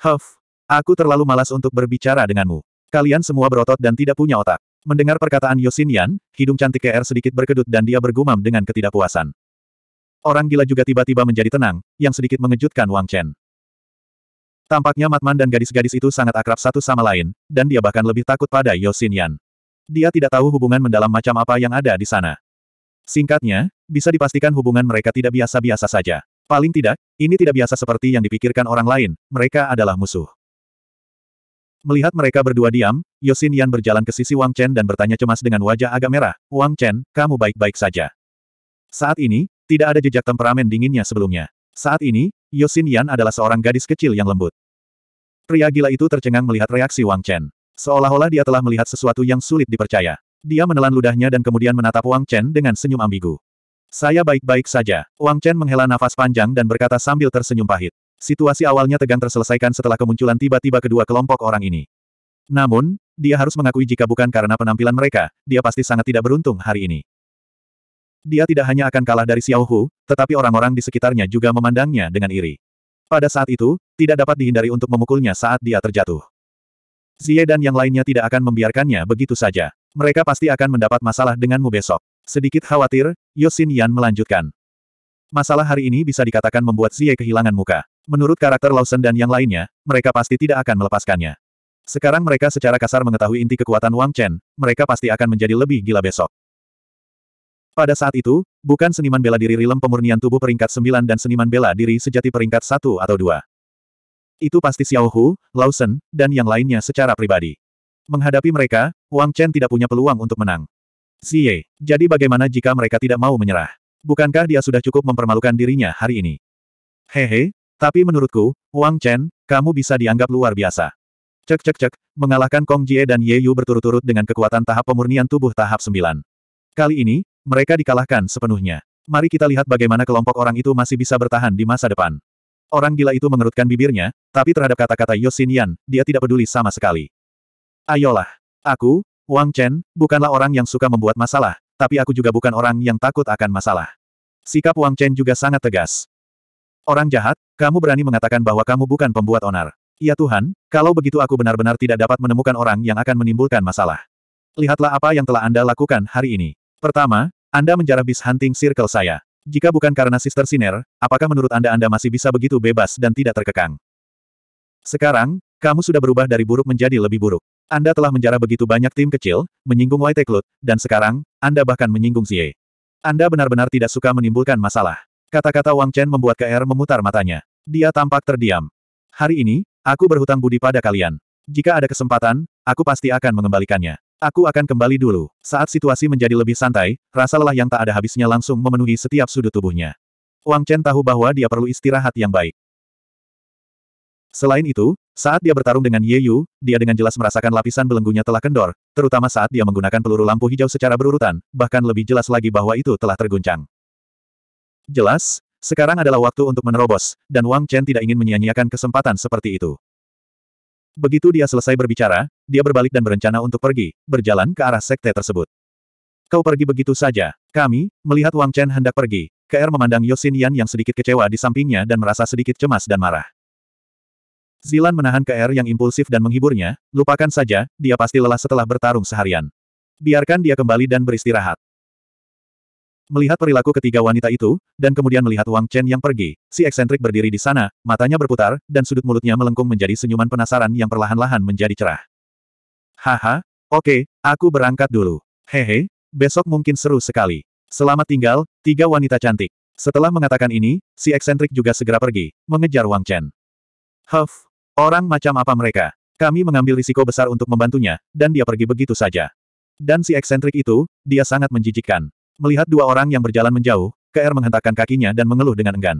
Huff, aku terlalu malas untuk berbicara denganmu. Kalian semua berotot dan tidak punya otak. Mendengar perkataan Yosinian, hidung cantik KR sedikit berkedut dan dia bergumam dengan ketidakpuasan. Orang gila juga tiba-tiba menjadi tenang, yang sedikit mengejutkan Wang Chen. Tampaknya Matman dan gadis-gadis itu sangat akrab satu sama lain, dan dia bahkan lebih takut pada Yosinian. Dia tidak tahu hubungan mendalam macam apa yang ada di sana. Singkatnya, bisa dipastikan hubungan mereka tidak biasa-biasa saja. Paling tidak, ini tidak biasa seperti yang dipikirkan orang lain, mereka adalah musuh. Melihat mereka berdua diam, Yosin Yan berjalan ke sisi Wang Chen dan bertanya cemas dengan wajah agak merah, Wang Chen, kamu baik-baik saja. Saat ini, tidak ada jejak temperamen dinginnya sebelumnya. Saat ini, Yosin Yan adalah seorang gadis kecil yang lembut. Pria gila itu tercengang melihat reaksi Wang Chen. Seolah-olah dia telah melihat sesuatu yang sulit dipercaya. Dia menelan ludahnya dan kemudian menatap Wang Chen dengan senyum ambigu. Saya baik-baik saja. Wang Chen menghela nafas panjang dan berkata sambil tersenyum pahit. Situasi awalnya tegang terselesaikan setelah kemunculan tiba-tiba kedua kelompok orang ini. Namun, dia harus mengakui jika bukan karena penampilan mereka, dia pasti sangat tidak beruntung hari ini. Dia tidak hanya akan kalah dari Xiao Hu, tetapi orang-orang di sekitarnya juga memandangnya dengan iri. Pada saat itu, tidak dapat dihindari untuk memukulnya saat dia terjatuh. Xie dan yang lainnya tidak akan membiarkannya begitu saja. Mereka pasti akan mendapat masalah denganmu besok. Sedikit khawatir, Yosin Yan melanjutkan. Masalah hari ini bisa dikatakan membuat Xie kehilangan muka. Menurut karakter Lawson dan yang lainnya, mereka pasti tidak akan melepaskannya. Sekarang mereka secara kasar mengetahui inti kekuatan Wang Chen, mereka pasti akan menjadi lebih gila besok. Pada saat itu, bukan seniman bela diri rilem pemurnian tubuh peringkat 9 dan seniman bela diri sejati peringkat satu atau dua. Itu pasti Xiao Hu, Lawson, dan yang lainnya secara pribadi. Menghadapi mereka, Wang Chen tidak punya peluang untuk menang. Xie, jadi bagaimana jika mereka tidak mau menyerah? Bukankah dia sudah cukup mempermalukan dirinya hari ini? Hehe, tapi menurutku, Wang Chen, kamu bisa dianggap luar biasa. Cek cek cek, mengalahkan Kong Jie dan Ye Yu berturut-turut dengan kekuatan tahap pemurnian tubuh tahap 9. Kali ini, mereka dikalahkan sepenuhnya. Mari kita lihat bagaimana kelompok orang itu masih bisa bertahan di masa depan. Orang gila itu mengerutkan bibirnya, tapi terhadap kata-kata Yosin Yan, dia tidak peduli sama sekali. Ayolah. Aku, Wang Chen, bukanlah orang yang suka membuat masalah, tapi aku juga bukan orang yang takut akan masalah. Sikap Wang Chen juga sangat tegas. Orang jahat, kamu berani mengatakan bahwa kamu bukan pembuat onar. Ya Tuhan, kalau begitu aku benar-benar tidak dapat menemukan orang yang akan menimbulkan masalah. Lihatlah apa yang telah Anda lakukan hari ini. Pertama, Anda menjarah bis hunting circle saya. Jika bukan karena Sister Siner, apakah menurut Anda Anda masih bisa begitu bebas dan tidak terkekang? Sekarang, kamu sudah berubah dari buruk menjadi lebih buruk. Anda telah menjara begitu banyak tim kecil, menyinggung White Cloud, dan sekarang, Anda bahkan menyinggung Xie. Anda benar-benar tidak suka menimbulkan masalah. Kata-kata Wang Chen membuat KR er memutar matanya. Dia tampak terdiam. Hari ini, aku berhutang budi pada kalian. Jika ada kesempatan, aku pasti akan mengembalikannya. Aku akan kembali dulu. Saat situasi menjadi lebih santai, rasa lelah yang tak ada habisnya langsung memenuhi setiap sudut tubuhnya. Wang Chen tahu bahwa dia perlu istirahat yang baik. Selain itu, saat dia bertarung dengan Ye Yu, dia dengan jelas merasakan lapisan belenggunya telah kendor, terutama saat dia menggunakan peluru lampu hijau secara berurutan, bahkan lebih jelas lagi bahwa itu telah terguncang. Jelas, sekarang adalah waktu untuk menerobos, dan Wang Chen tidak ingin menyia-nyiakan kesempatan seperti itu. Begitu dia selesai berbicara, dia berbalik dan berencana untuk pergi, berjalan ke arah sekte tersebut. Kau pergi begitu saja. Kami, melihat Wang Chen hendak pergi, KR memandang Yosin Yan yang sedikit kecewa di sampingnya dan merasa sedikit cemas dan marah. Zilan menahan KR yang impulsif dan menghiburnya, lupakan saja, dia pasti lelah setelah bertarung seharian. Biarkan dia kembali dan beristirahat. Melihat perilaku ketiga wanita itu, dan kemudian melihat Wang Chen yang pergi, si eksentrik berdiri di sana, matanya berputar, dan sudut mulutnya melengkung menjadi senyuman penasaran yang perlahan-lahan menjadi cerah. Haha, oke, aku berangkat dulu. Hehe, besok mungkin seru sekali. Selamat tinggal, tiga wanita cantik. Setelah mengatakan ini, si eksentrik juga segera pergi, mengejar Wang Chen. Huff, Orang macam apa mereka? Kami mengambil risiko besar untuk membantunya, dan dia pergi begitu saja. Dan si eksentrik itu, dia sangat menjijikkan. Melihat dua orang yang berjalan menjauh, KR menghentakkan kakinya dan mengeluh dengan enggan.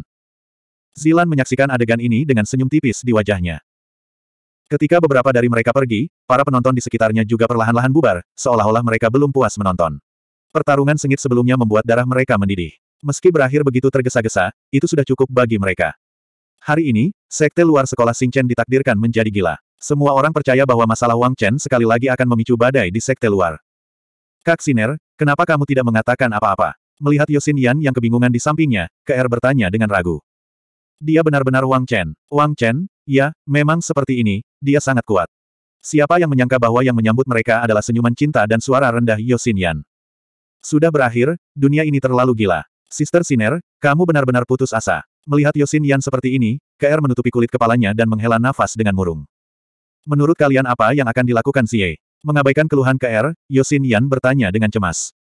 Zilan menyaksikan adegan ini dengan senyum tipis di wajahnya. Ketika beberapa dari mereka pergi, para penonton di sekitarnya juga perlahan-lahan bubar, seolah-olah mereka belum puas menonton. Pertarungan sengit sebelumnya membuat darah mereka mendidih. Meski berakhir begitu tergesa-gesa, itu sudah cukup bagi mereka. Hari ini, sekte luar sekolah Chen ditakdirkan menjadi gila. Semua orang percaya bahwa masalah Wang Chen sekali lagi akan memicu badai di sekte luar. Kak Siner, kenapa kamu tidak mengatakan apa-apa? Melihat Yosin Yan yang kebingungan di sampingnya, KR er bertanya dengan ragu. Dia benar-benar Wang Chen. Wang Chen, ya, memang seperti ini, dia sangat kuat. Siapa yang menyangka bahwa yang menyambut mereka adalah senyuman cinta dan suara rendah Yosin Yan. Sudah berakhir, dunia ini terlalu gila. Sister Siner, kamu benar-benar putus asa. Melihat Yosin Yan seperti ini, KR menutupi kulit kepalanya dan menghela nafas dengan murung. Menurut kalian apa yang akan dilakukan Xie? Mengabaikan keluhan KR, Yosin Yan bertanya dengan cemas.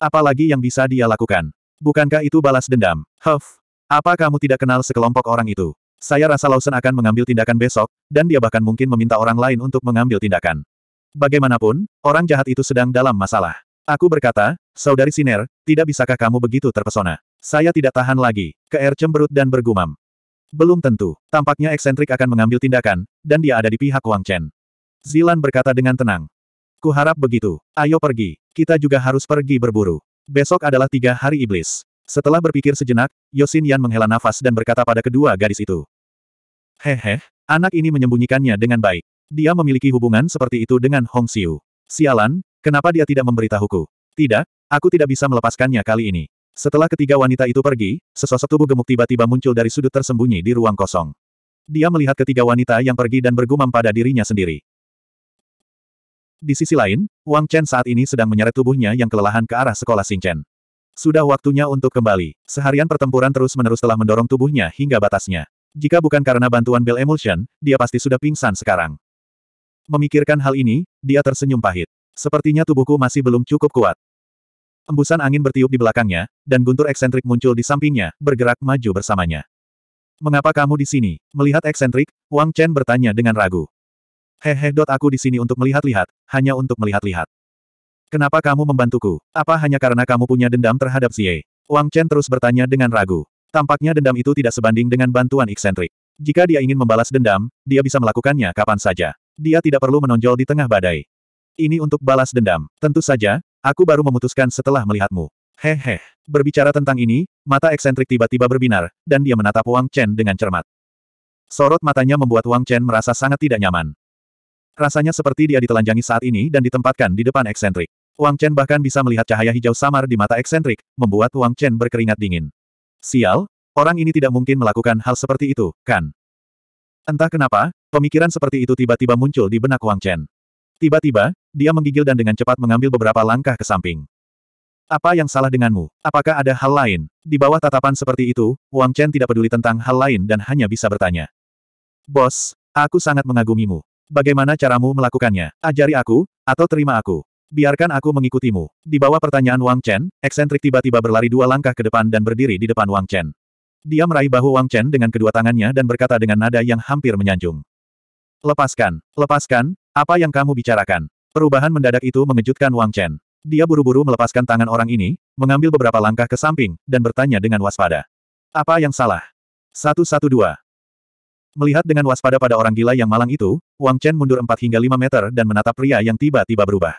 Apa lagi yang bisa dia lakukan? Bukankah itu balas dendam? Huff! Apa kamu tidak kenal sekelompok orang itu? Saya rasa Lawson akan mengambil tindakan besok, dan dia bahkan mungkin meminta orang lain untuk mengambil tindakan. Bagaimanapun, orang jahat itu sedang dalam masalah. Aku berkata, Saudari Siner, tidak bisakah kamu begitu terpesona? Saya tidak tahan lagi. ke air cemberut dan bergumam. Belum tentu. Tampaknya eksentrik akan mengambil tindakan, dan dia ada di pihak Wang Chen. Zilan berkata dengan tenang. Kuharap begitu. Ayo pergi. Kita juga harus pergi berburu. Besok adalah tiga hari iblis. Setelah berpikir sejenak, Yosin Yan menghela nafas dan berkata pada kedua gadis itu. Hehe, anak ini menyembunyikannya dengan baik. Dia memiliki hubungan seperti itu dengan Hong Xiu. Sialan, Kenapa dia tidak memberitahuku? Tidak, aku tidak bisa melepaskannya kali ini. Setelah ketiga wanita itu pergi, sesosok tubuh gemuk tiba-tiba muncul dari sudut tersembunyi di ruang kosong. Dia melihat ketiga wanita yang pergi dan bergumam pada dirinya sendiri. Di sisi lain, Wang Chen saat ini sedang menyeret tubuhnya yang kelelahan ke arah sekolah Chen. Sudah waktunya untuk kembali. Seharian pertempuran terus-menerus telah mendorong tubuhnya hingga batasnya. Jika bukan karena bantuan Bell Emulsion, dia pasti sudah pingsan sekarang. Memikirkan hal ini, dia tersenyum pahit. Sepertinya tubuhku masih belum cukup kuat. Embusan angin bertiup di belakangnya, dan guntur eksentrik muncul di sampingnya, bergerak maju bersamanya. Mengapa kamu di sini? Melihat eksentrik, Wang Chen bertanya dengan ragu. Hehe. Aku di sini untuk melihat-lihat, hanya untuk melihat-lihat. Kenapa kamu membantuku? Apa hanya karena kamu punya dendam terhadap Xie? Wang Chen terus bertanya dengan ragu. Tampaknya dendam itu tidak sebanding dengan bantuan eksentrik. Jika dia ingin membalas dendam, dia bisa melakukannya kapan saja. Dia tidak perlu menonjol di tengah badai. Ini untuk balas dendam. Tentu saja, aku baru memutuskan setelah melihatmu. Hehe. Berbicara tentang ini, mata eksentrik tiba-tiba berbinar, dan dia menatap Wang Chen dengan cermat. Sorot matanya membuat Wang Chen merasa sangat tidak nyaman. Rasanya seperti dia ditelanjangi saat ini dan ditempatkan di depan eksentrik. Wang Chen bahkan bisa melihat cahaya hijau samar di mata eksentrik, membuat Wang Chen berkeringat dingin. Sial, orang ini tidak mungkin melakukan hal seperti itu, kan? Entah kenapa, pemikiran seperti itu tiba-tiba muncul di benak Wang Chen. Tiba-tiba, dia menggigil dan dengan cepat mengambil beberapa langkah ke samping. Apa yang salah denganmu? Apakah ada hal lain? Di bawah tatapan seperti itu, Wang Chen tidak peduli tentang hal lain dan hanya bisa bertanya. Bos, aku sangat mengagumimu. Bagaimana caramu melakukannya? Ajari aku, atau terima aku. Biarkan aku mengikutimu. Di bawah pertanyaan Wang Chen, eksentrik tiba-tiba berlari dua langkah ke depan dan berdiri di depan Wang Chen. Dia meraih bahu Wang Chen dengan kedua tangannya dan berkata dengan nada yang hampir menyanjung. Lepaskan, lepaskan, apa yang kamu bicarakan? Perubahan mendadak itu mengejutkan Wang Chen. Dia buru-buru melepaskan tangan orang ini, mengambil beberapa langkah ke samping, dan bertanya dengan waspada. Apa yang salah? Satu satu dua. Melihat dengan waspada pada orang gila yang malang itu, Wang Chen mundur 4 hingga 5 meter dan menatap pria yang tiba-tiba berubah.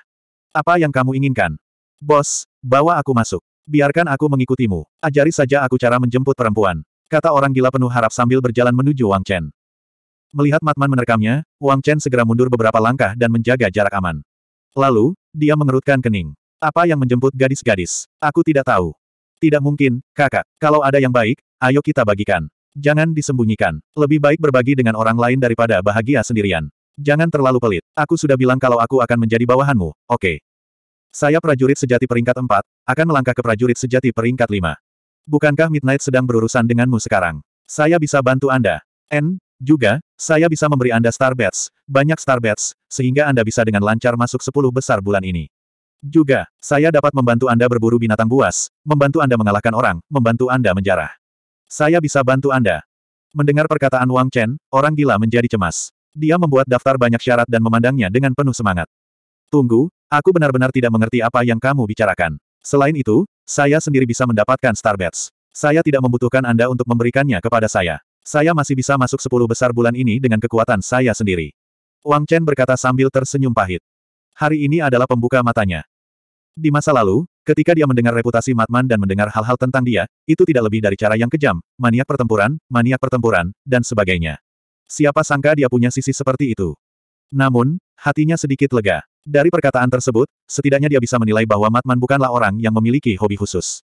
Apa yang kamu inginkan? Bos, bawa aku masuk. Biarkan aku mengikutimu. Ajari saja aku cara menjemput perempuan. Kata orang gila penuh harap sambil berjalan menuju Wang Chen. Melihat Matman menerkamnya, Wang Chen segera mundur beberapa langkah dan menjaga jarak aman. Lalu, dia mengerutkan kening. Apa yang menjemput gadis-gadis? Aku tidak tahu. Tidak mungkin, kakak. Kalau ada yang baik, ayo kita bagikan. Jangan disembunyikan. Lebih baik berbagi dengan orang lain daripada bahagia sendirian. Jangan terlalu pelit. Aku sudah bilang kalau aku akan menjadi bawahanmu, oke. Okay. Saya prajurit sejati peringkat 4, akan melangkah ke prajurit sejati peringkat 5. Bukankah Midnight sedang berurusan denganmu sekarang? Saya bisa bantu Anda. N, juga, saya bisa memberi Anda Starbats, banyak Starbats, sehingga Anda bisa dengan lancar masuk 10 besar bulan ini. Juga, saya dapat membantu Anda berburu binatang buas, membantu Anda mengalahkan orang, membantu Anda menjarah. Saya bisa bantu Anda. Mendengar perkataan Wang Chen, orang gila menjadi cemas. Dia membuat daftar banyak syarat dan memandangnya dengan penuh semangat. Tunggu, aku benar-benar tidak mengerti apa yang kamu bicarakan. Selain itu, saya sendiri bisa mendapatkan Starbats. Saya tidak membutuhkan Anda untuk memberikannya kepada saya. Saya masih bisa masuk sepuluh besar bulan ini dengan kekuatan saya sendiri. Wang Chen berkata sambil tersenyum pahit. Hari ini adalah pembuka matanya. Di masa lalu, ketika dia mendengar reputasi Matman dan mendengar hal-hal tentang dia, itu tidak lebih dari cara yang kejam, maniak pertempuran, maniak pertempuran, dan sebagainya. Siapa sangka dia punya sisi seperti itu. Namun, hatinya sedikit lega. Dari perkataan tersebut, setidaknya dia bisa menilai bahwa Matman bukanlah orang yang memiliki hobi khusus.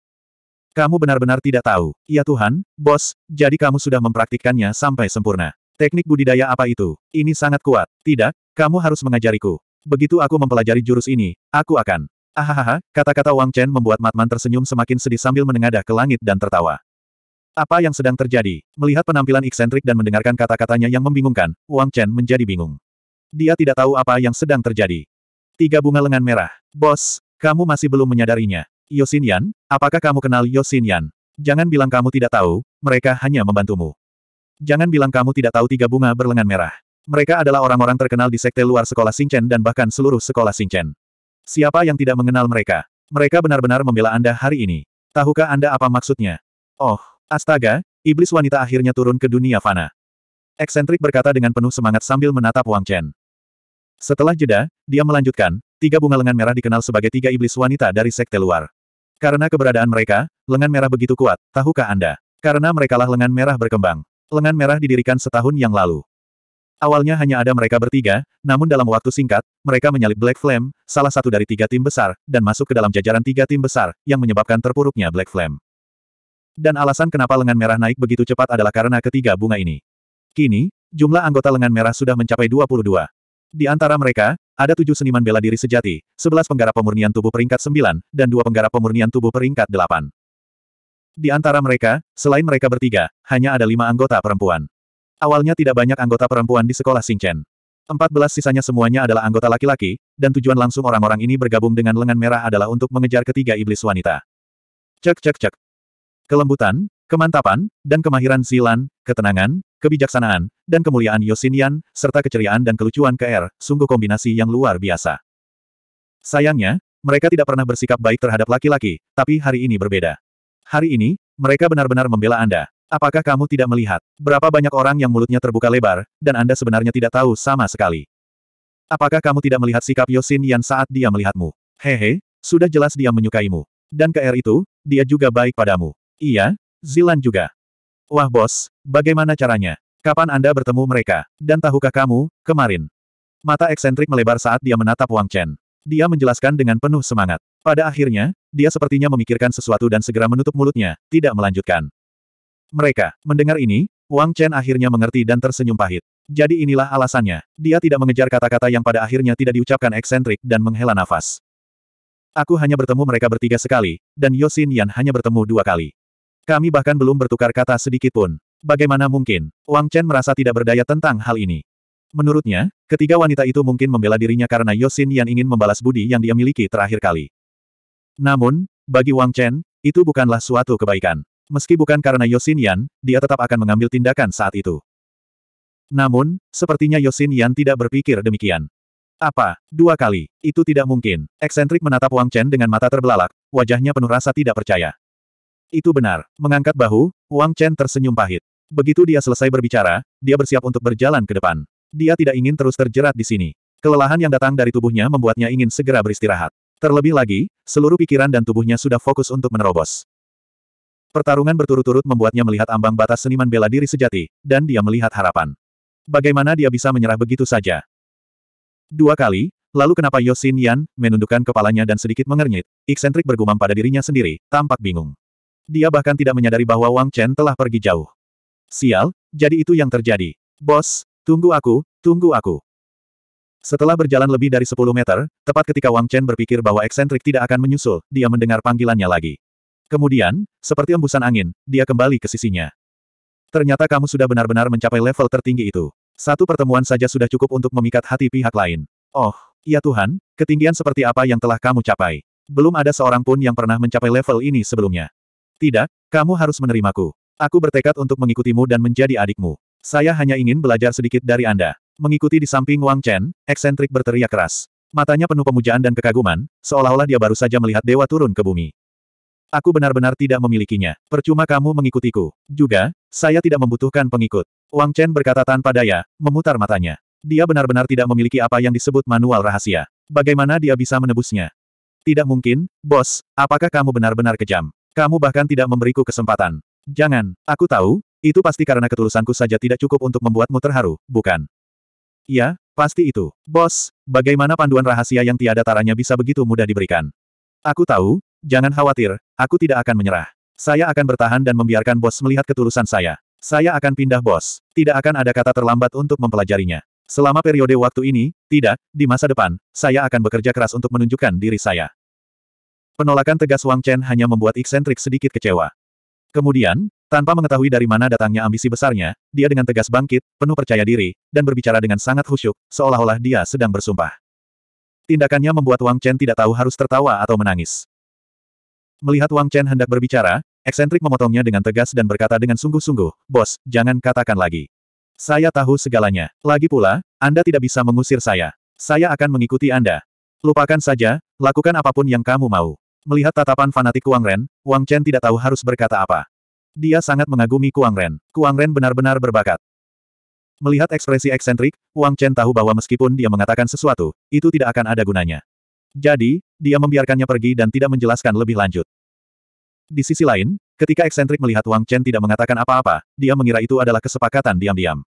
Kamu benar-benar tidak tahu. Ya Tuhan, bos, jadi kamu sudah mempraktikkannya sampai sempurna. Teknik budidaya apa itu? Ini sangat kuat. Tidak, kamu harus mengajariku. Begitu aku mempelajari jurus ini, aku akan. Ahahaha. kata-kata Wang Chen membuat Matman tersenyum semakin sedih sambil menengadah ke langit dan tertawa. Apa yang sedang terjadi? Melihat penampilan eksentrik dan mendengarkan kata-katanya yang membingungkan, Wang Chen menjadi bingung. Dia tidak tahu apa yang sedang terjadi. Tiga bunga lengan merah. Bos, kamu masih belum menyadarinya. Yosin Yan, apakah kamu kenal Yosin Yan? Jangan bilang kamu tidak tahu, mereka hanya membantumu. Jangan bilang kamu tidak tahu tiga bunga berlengan merah. Mereka adalah orang-orang terkenal di sekte luar sekolah Singchen dan bahkan seluruh sekolah Singchen. Siapa yang tidak mengenal mereka? Mereka benar-benar membela Anda hari ini. Tahukah Anda apa maksudnya? Oh, astaga, iblis wanita akhirnya turun ke dunia fana. Eksentrik berkata dengan penuh semangat sambil menatap Wang Chen. Setelah jeda, dia melanjutkan, tiga bunga lengan merah dikenal sebagai tiga iblis wanita dari sekte luar. Karena keberadaan mereka, lengan merah begitu kuat, tahukah Anda? Karena merekalah lengan merah berkembang. Lengan merah didirikan setahun yang lalu. Awalnya hanya ada mereka bertiga, namun dalam waktu singkat, mereka menyalip Black Flame, salah satu dari tiga tim besar, dan masuk ke dalam jajaran tiga tim besar, yang menyebabkan terpuruknya Black Flame. Dan alasan kenapa lengan merah naik begitu cepat adalah karena ketiga bunga ini. Kini, jumlah anggota lengan merah sudah mencapai 22. Di antara mereka, ada tujuh seniman bela diri sejati, sebelas penggarap pemurnian tubuh peringkat sembilan, dan dua penggarap pemurnian tubuh peringkat delapan. Di antara mereka, selain mereka bertiga, hanya ada lima anggota perempuan. Awalnya tidak banyak anggota perempuan di sekolah Singchen. Empat belas sisanya semuanya adalah anggota laki-laki, dan tujuan langsung orang-orang ini bergabung dengan lengan merah adalah untuk mengejar ketiga iblis wanita. Cek cek cek. Kelembutan, Kemantapan, dan kemahiran silan, ketenangan, kebijaksanaan, dan kemuliaan Yosinian, serta keceriaan dan kelucuan KR, er, sungguh kombinasi yang luar biasa. Sayangnya, mereka tidak pernah bersikap baik terhadap laki-laki, tapi hari ini berbeda. Hari ini, mereka benar-benar membela Anda. Apakah kamu tidak melihat berapa banyak orang yang mulutnya terbuka lebar, dan Anda sebenarnya tidak tahu sama sekali? Apakah kamu tidak melihat sikap Yosin Yan saat dia melihatmu? Hehe, sudah jelas dia menyukaimu. Dan KR er itu, dia juga baik padamu. Iya, Zilan juga. Wah bos, bagaimana caranya? Kapan Anda bertemu mereka? Dan tahukah kamu, kemarin? Mata eksentrik melebar saat dia menatap Wang Chen. Dia menjelaskan dengan penuh semangat. Pada akhirnya, dia sepertinya memikirkan sesuatu dan segera menutup mulutnya, tidak melanjutkan. Mereka, mendengar ini, Wang Chen akhirnya mengerti dan tersenyum pahit. Jadi inilah alasannya, dia tidak mengejar kata-kata yang pada akhirnya tidak diucapkan eksentrik dan menghela nafas. Aku hanya bertemu mereka bertiga sekali, dan Yosin Yan hanya bertemu dua kali. Kami bahkan belum bertukar kata sedikit pun. Bagaimana mungkin? Wang Chen merasa tidak berdaya tentang hal ini. Menurutnya, ketiga wanita itu mungkin membela dirinya karena Yosin yang ingin membalas budi yang dia miliki terakhir kali. Namun, bagi Wang Chen, itu bukanlah suatu kebaikan. Meski bukan karena Yosin Yan, dia tetap akan mengambil tindakan saat itu. Namun, sepertinya Yosin Yan tidak berpikir demikian. Apa? Dua kali? Itu tidak mungkin. Eksentrik menatap Wang Chen dengan mata terbelalak, wajahnya penuh rasa tidak percaya. Itu benar. Mengangkat bahu, Wang Chen tersenyum pahit. Begitu dia selesai berbicara, dia bersiap untuk berjalan ke depan. Dia tidak ingin terus terjerat di sini. Kelelahan yang datang dari tubuhnya membuatnya ingin segera beristirahat. Terlebih lagi, seluruh pikiran dan tubuhnya sudah fokus untuk menerobos. Pertarungan berturut-turut membuatnya melihat ambang batas seniman bela diri sejati, dan dia melihat harapan. Bagaimana dia bisa menyerah begitu saja? Dua kali, lalu kenapa Yosin Yan menundukkan kepalanya dan sedikit mengernyit, eksentrik bergumam pada dirinya sendiri, tampak bingung. Dia bahkan tidak menyadari bahwa Wang Chen telah pergi jauh. Sial, jadi itu yang terjadi. Bos, tunggu aku, tunggu aku. Setelah berjalan lebih dari 10 meter, tepat ketika Wang Chen berpikir bahwa eksentrik tidak akan menyusul, dia mendengar panggilannya lagi. Kemudian, seperti embusan angin, dia kembali ke sisinya. Ternyata kamu sudah benar-benar mencapai level tertinggi itu. Satu pertemuan saja sudah cukup untuk memikat hati pihak lain. Oh, ya Tuhan, ketinggian seperti apa yang telah kamu capai? Belum ada seorang pun yang pernah mencapai level ini sebelumnya. Tidak, kamu harus menerimaku. Aku bertekad untuk mengikutimu dan menjadi adikmu. Saya hanya ingin belajar sedikit dari Anda. Mengikuti di samping Wang Chen, eksentrik berteriak keras. Matanya penuh pemujaan dan kekaguman, seolah-olah dia baru saja melihat dewa turun ke bumi. Aku benar-benar tidak memilikinya. Percuma kamu mengikutiku. Juga, saya tidak membutuhkan pengikut. Wang Chen berkata tanpa daya, memutar matanya. Dia benar-benar tidak memiliki apa yang disebut manual rahasia. Bagaimana dia bisa menebusnya? Tidak mungkin, bos, apakah kamu benar-benar kejam? Kamu bahkan tidak memberiku kesempatan. Jangan, aku tahu, itu pasti karena ketulusanku saja tidak cukup untuk membuatmu terharu, bukan? Ya, pasti itu. Bos, bagaimana panduan rahasia yang tiada taranya bisa begitu mudah diberikan? Aku tahu, jangan khawatir, aku tidak akan menyerah. Saya akan bertahan dan membiarkan bos melihat ketulusan saya. Saya akan pindah bos. Tidak akan ada kata terlambat untuk mempelajarinya. Selama periode waktu ini, tidak, di masa depan, saya akan bekerja keras untuk menunjukkan diri saya. Penolakan tegas Wang Chen hanya membuat eksentrik sedikit kecewa. Kemudian, tanpa mengetahui dari mana datangnya ambisi besarnya, dia dengan tegas bangkit, penuh percaya diri, dan berbicara dengan sangat khusyuk, seolah-olah dia sedang bersumpah. Tindakannya membuat Wang Chen tidak tahu harus tertawa atau menangis. Melihat Wang Chen hendak berbicara, eksentrik memotongnya dengan tegas dan berkata dengan sungguh-sungguh, Bos, jangan katakan lagi. Saya tahu segalanya. Lagi pula, Anda tidak bisa mengusir saya. Saya akan mengikuti Anda. Lupakan saja, lakukan apapun yang kamu mau. Melihat tatapan fanatik Kuang Ren, Wang Chen tidak tahu harus berkata apa. Dia sangat mengagumi Kuang Ren. Kuang Ren benar-benar berbakat. Melihat ekspresi eksentrik, Wang Chen tahu bahwa meskipun dia mengatakan sesuatu, itu tidak akan ada gunanya. Jadi, dia membiarkannya pergi dan tidak menjelaskan lebih lanjut. Di sisi lain, ketika eksentrik melihat Wang Chen tidak mengatakan apa-apa, dia mengira itu adalah kesepakatan diam-diam.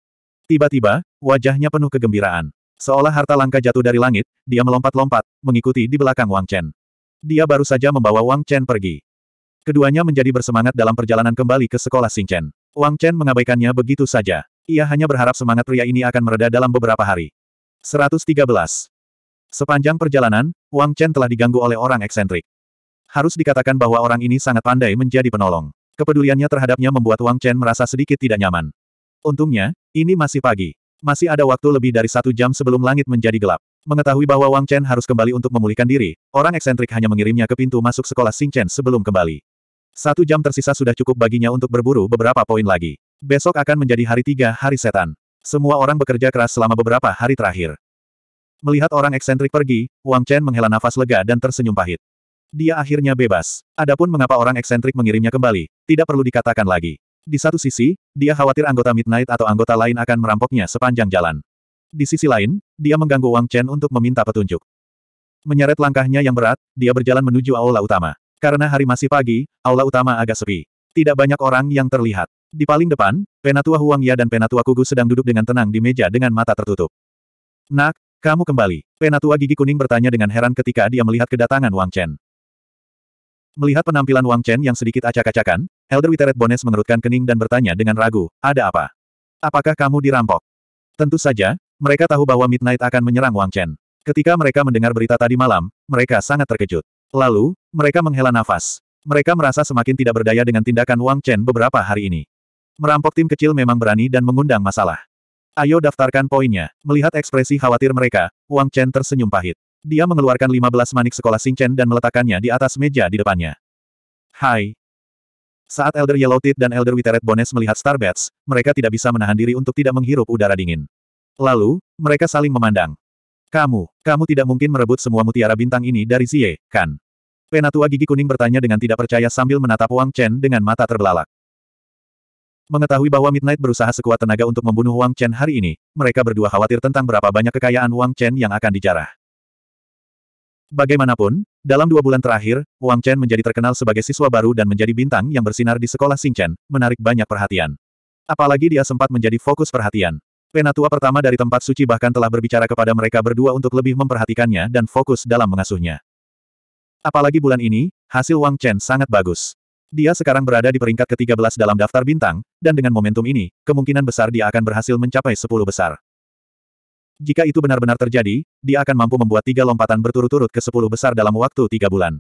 Tiba-tiba, wajahnya penuh kegembiraan. Seolah harta langka jatuh dari langit, dia melompat-lompat, mengikuti di belakang Wang Chen. Dia baru saja membawa Wang Chen pergi. Keduanya menjadi bersemangat dalam perjalanan kembali ke sekolah Chen. Wang Chen mengabaikannya begitu saja. Ia hanya berharap semangat pria ini akan mereda dalam beberapa hari. 113. Sepanjang perjalanan, Wang Chen telah diganggu oleh orang eksentrik. Harus dikatakan bahwa orang ini sangat pandai menjadi penolong. Kepeduliannya terhadapnya membuat Wang Chen merasa sedikit tidak nyaman. Untungnya, ini masih pagi. Masih ada waktu lebih dari satu jam sebelum langit menjadi gelap. Mengetahui bahwa Wang Chen harus kembali untuk memulihkan diri, orang eksentrik hanya mengirimnya ke pintu masuk sekolah Sing Chen sebelum kembali. Satu jam tersisa sudah cukup baginya untuk berburu beberapa poin lagi. Besok akan menjadi hari tiga hari setan. Semua orang bekerja keras selama beberapa hari terakhir. Melihat orang eksentrik pergi, Wang Chen menghela nafas lega dan tersenyum pahit. Dia akhirnya bebas. Adapun mengapa orang eksentrik mengirimnya kembali, tidak perlu dikatakan lagi. Di satu sisi, dia khawatir anggota Midnight atau anggota lain akan merampoknya sepanjang jalan. Di sisi lain, dia mengganggu Wang Chen untuk meminta petunjuk. Menyeret langkahnya yang berat, dia berjalan menuju aula utama. Karena hari masih pagi, aula utama agak sepi. Tidak banyak orang yang terlihat. Di paling depan, Penatua Huang Ya dan Penatua Kugu sedang duduk dengan tenang di meja dengan mata tertutup. Nak, kamu kembali. Penatua gigi kuning bertanya dengan heran ketika dia melihat kedatangan Wang Chen. Melihat penampilan Wang Chen yang sedikit acak-acakan, Elder Witeret Bones mengerutkan kening dan bertanya dengan ragu, ada apa? Apakah kamu dirampok? Tentu saja, mereka tahu bahwa Midnight akan menyerang Wang Chen. Ketika mereka mendengar berita tadi malam, mereka sangat terkejut. Lalu, mereka menghela nafas. Mereka merasa semakin tidak berdaya dengan tindakan Wang Chen beberapa hari ini. Merampok tim kecil memang berani dan mengundang masalah. Ayo daftarkan poinnya. Melihat ekspresi khawatir mereka, Wang Chen tersenyum pahit. Dia mengeluarkan 15 manik sekolah Sing Chen dan meletakkannya di atas meja di depannya. Hai, saat Elder Yellow Tit dan Elder Witeret Bones melihat Starbats, mereka tidak bisa menahan diri untuk tidak menghirup udara dingin. Lalu, mereka saling memandang. Kamu, kamu tidak mungkin merebut semua mutiara bintang ini dari Zie, kan? Penatua gigi kuning bertanya dengan tidak percaya sambil menatap Wang Chen dengan mata terbelalak. Mengetahui bahwa Midnight berusaha sekuat tenaga untuk membunuh Wang Chen hari ini, mereka berdua khawatir tentang berapa banyak kekayaan Wang Chen yang akan dijarah. Bagaimanapun, dalam dua bulan terakhir, Wang Chen menjadi terkenal sebagai siswa baru dan menjadi bintang yang bersinar di sekolah Chen, menarik banyak perhatian. Apalagi dia sempat menjadi fokus perhatian. Penatua pertama dari tempat suci bahkan telah berbicara kepada mereka berdua untuk lebih memperhatikannya dan fokus dalam mengasuhnya. Apalagi bulan ini, hasil Wang Chen sangat bagus. Dia sekarang berada di peringkat ke-13 dalam daftar bintang, dan dengan momentum ini, kemungkinan besar dia akan berhasil mencapai 10 besar. Jika itu benar-benar terjadi, dia akan mampu membuat tiga lompatan berturut-turut ke 10 besar dalam waktu tiga bulan.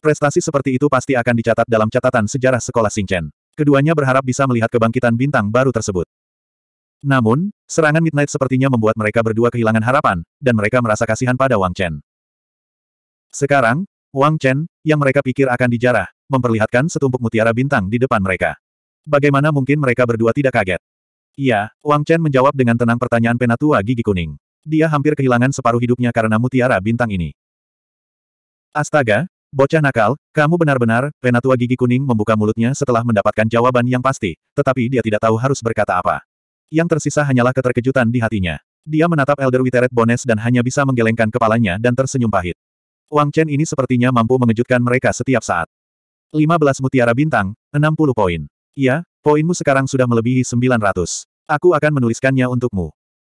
Prestasi seperti itu pasti akan dicatat dalam catatan sejarah sekolah Chen. Keduanya berharap bisa melihat kebangkitan bintang baru tersebut. Namun, serangan Midnight sepertinya membuat mereka berdua kehilangan harapan, dan mereka merasa kasihan pada Wang Chen. Sekarang, Wang Chen, yang mereka pikir akan dijarah, memperlihatkan setumpuk mutiara bintang di depan mereka. Bagaimana mungkin mereka berdua tidak kaget? Iya, Wang Chen menjawab dengan tenang pertanyaan penatua gigi kuning. Dia hampir kehilangan separuh hidupnya karena mutiara bintang ini. Astaga, bocah nakal, kamu benar-benar, penatua gigi kuning membuka mulutnya setelah mendapatkan jawaban yang pasti, tetapi dia tidak tahu harus berkata apa. Yang tersisa hanyalah keterkejutan di hatinya. Dia menatap Elder Witeret Bones dan hanya bisa menggelengkan kepalanya dan tersenyum pahit. Wang Chen ini sepertinya mampu mengejutkan mereka setiap saat. 15 mutiara bintang, 60 poin. Ya, poinmu sekarang sudah melebihi 900. Aku akan menuliskannya untukmu.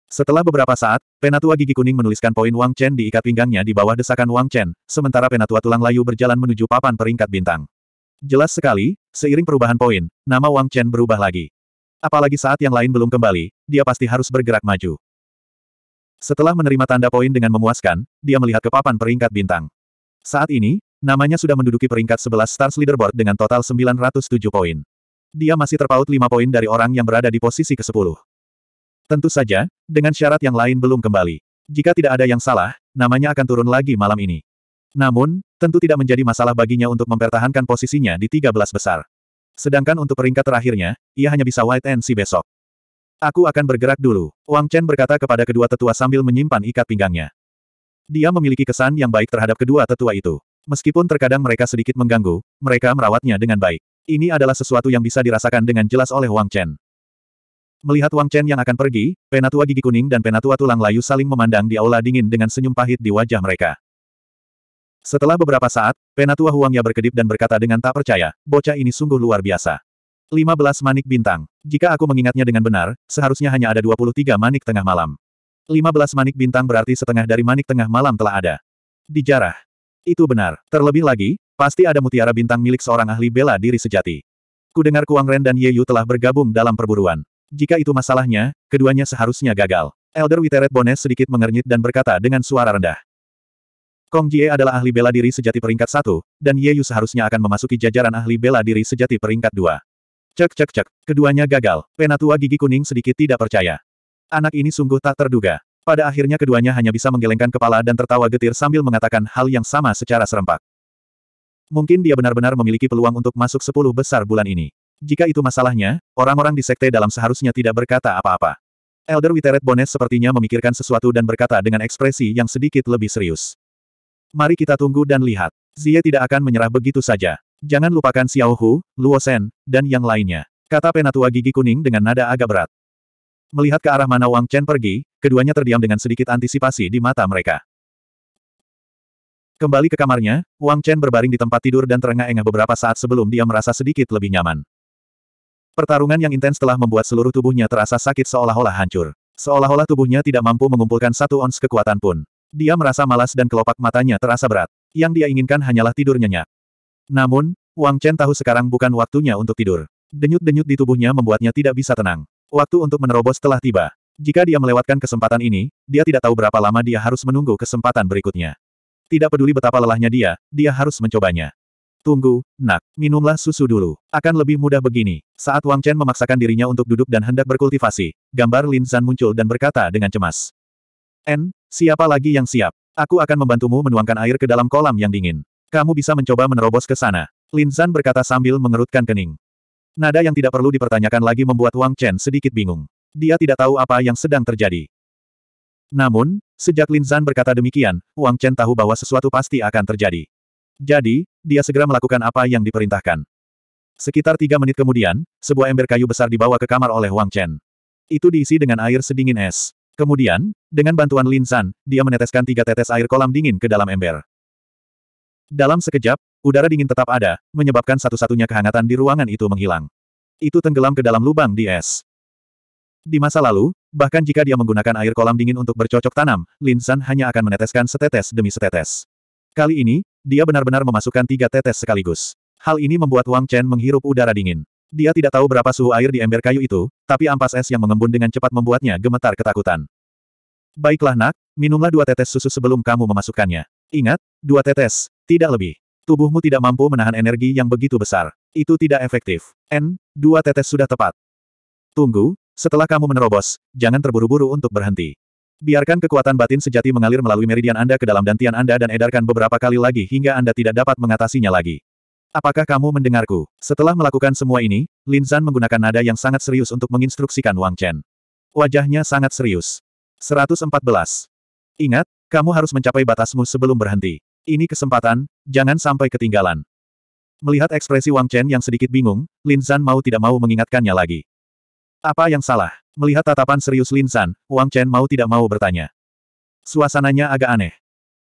Setelah beberapa saat, penatua gigi kuning menuliskan poin Wang Chen di ikat pinggangnya di bawah desakan Wang Chen, sementara penatua tulang layu berjalan menuju papan peringkat bintang. Jelas sekali, seiring perubahan poin, nama Wang Chen berubah lagi. Apalagi saat yang lain belum kembali, dia pasti harus bergerak maju. Setelah menerima tanda poin dengan memuaskan, dia melihat ke papan peringkat bintang. Saat ini, namanya sudah menduduki peringkat 11 Stars Leaderboard dengan total 907 poin. Dia masih terpaut 5 poin dari orang yang berada di posisi ke-10. Tentu saja, dengan syarat yang lain belum kembali. Jika tidak ada yang salah, namanya akan turun lagi malam ini. Namun, tentu tidak menjadi masalah baginya untuk mempertahankan posisinya di 13 besar. Sedangkan untuk peringkat terakhirnya, ia hanya bisa wait and see besok. Aku akan bergerak dulu, Wang Chen berkata kepada kedua tetua sambil menyimpan ikat pinggangnya. Dia memiliki kesan yang baik terhadap kedua tetua itu. Meskipun terkadang mereka sedikit mengganggu, mereka merawatnya dengan baik. Ini adalah sesuatu yang bisa dirasakan dengan jelas oleh Wang Chen. Melihat Wang Chen yang akan pergi, penatua gigi kuning dan penatua tulang layu saling memandang di aula dingin dengan senyum pahit di wajah mereka. Setelah beberapa saat, Penatua Huangya berkedip dan berkata dengan tak percaya, bocah ini sungguh luar biasa. 15 manik bintang. Jika aku mengingatnya dengan benar, seharusnya hanya ada 23 manik tengah malam. 15 manik bintang berarti setengah dari manik tengah malam telah ada. Dijarah. Itu benar. Terlebih lagi, pasti ada mutiara bintang milik seorang ahli bela diri sejati. Kudengar Kuang Ren dan Ye Yu telah bergabung dalam perburuan. Jika itu masalahnya, keduanya seharusnya gagal. Elder Witeret Bones sedikit mengernyit dan berkata dengan suara rendah. Kong Jie adalah ahli bela diri sejati peringkat satu, dan Ye Yu seharusnya akan memasuki jajaran ahli bela diri sejati peringkat dua. Cek cek cek, keduanya gagal, penatua gigi kuning sedikit tidak percaya. Anak ini sungguh tak terduga. Pada akhirnya keduanya hanya bisa menggelengkan kepala dan tertawa getir sambil mengatakan hal yang sama secara serempak. Mungkin dia benar-benar memiliki peluang untuk masuk sepuluh besar bulan ini. Jika itu masalahnya, orang-orang di sekte dalam seharusnya tidak berkata apa-apa. Elder Witeret Bones sepertinya memikirkan sesuatu dan berkata dengan ekspresi yang sedikit lebih serius. Mari kita tunggu dan lihat. Xie tidak akan menyerah begitu saja. Jangan lupakan Xiao Hu, Luo Shen, dan yang lainnya. Kata penatua gigi kuning dengan nada agak berat. Melihat ke arah mana Wang Chen pergi, keduanya terdiam dengan sedikit antisipasi di mata mereka. Kembali ke kamarnya, Wang Chen berbaring di tempat tidur dan terengah-engah beberapa saat sebelum dia merasa sedikit lebih nyaman. Pertarungan yang intens telah membuat seluruh tubuhnya terasa sakit seolah-olah hancur. Seolah-olah tubuhnya tidak mampu mengumpulkan satu ons kekuatan pun. Dia merasa malas dan kelopak matanya terasa berat. Yang dia inginkan hanyalah tidur nyenyak. Namun, Wang Chen tahu sekarang bukan waktunya untuk tidur. Denyut-denyut di tubuhnya membuatnya tidak bisa tenang. Waktu untuk menerobos telah tiba. Jika dia melewatkan kesempatan ini, dia tidak tahu berapa lama dia harus menunggu kesempatan berikutnya. Tidak peduli betapa lelahnya dia, dia harus mencobanya. Tunggu, nak, minumlah susu dulu. Akan lebih mudah begini. Saat Wang Chen memaksakan dirinya untuk duduk dan hendak berkultivasi, gambar Lin Zan muncul dan berkata dengan cemas. N, siapa lagi yang siap? Aku akan membantumu menuangkan air ke dalam kolam yang dingin. Kamu bisa mencoba menerobos ke sana. Lin Zan berkata sambil mengerutkan kening. Nada yang tidak perlu dipertanyakan lagi membuat Wang Chen sedikit bingung. Dia tidak tahu apa yang sedang terjadi. Namun, sejak Lin Zan berkata demikian, Wang Chen tahu bahwa sesuatu pasti akan terjadi. Jadi, dia segera melakukan apa yang diperintahkan. Sekitar tiga menit kemudian, sebuah ember kayu besar dibawa ke kamar oleh Wang Chen. Itu diisi dengan air sedingin es. Kemudian, dengan bantuan Lin San, dia meneteskan tiga tetes air kolam dingin ke dalam ember. Dalam sekejap, udara dingin tetap ada, menyebabkan satu-satunya kehangatan di ruangan itu menghilang. Itu tenggelam ke dalam lubang di es. Di masa lalu, bahkan jika dia menggunakan air kolam dingin untuk bercocok tanam, Lin San hanya akan meneteskan setetes demi setetes. Kali ini, dia benar-benar memasukkan tiga tetes sekaligus. Hal ini membuat Wang Chen menghirup udara dingin. Dia tidak tahu berapa suhu air di ember kayu itu, tapi ampas es yang mengembun dengan cepat membuatnya gemetar ketakutan. Baiklah nak, minumlah dua tetes susu sebelum kamu memasukkannya. Ingat, dua tetes, tidak lebih. Tubuhmu tidak mampu menahan energi yang begitu besar. Itu tidak efektif. N, dua tetes sudah tepat. Tunggu, setelah kamu menerobos, jangan terburu-buru untuk berhenti. Biarkan kekuatan batin sejati mengalir melalui meridian Anda ke dalam dantian Anda dan edarkan beberapa kali lagi hingga Anda tidak dapat mengatasinya lagi. Apakah kamu mendengarku? Setelah melakukan semua ini, Lin Zan menggunakan nada yang sangat serius untuk menginstruksikan Wang Chen. Wajahnya sangat serius. 114. Ingat, kamu harus mencapai batasmu sebelum berhenti. Ini kesempatan, jangan sampai ketinggalan. Melihat ekspresi Wang Chen yang sedikit bingung, Lin Zan mau tidak mau mengingatkannya lagi. Apa yang salah? Melihat tatapan serius Lin Zan, Wang Chen mau tidak mau bertanya. Suasananya agak aneh.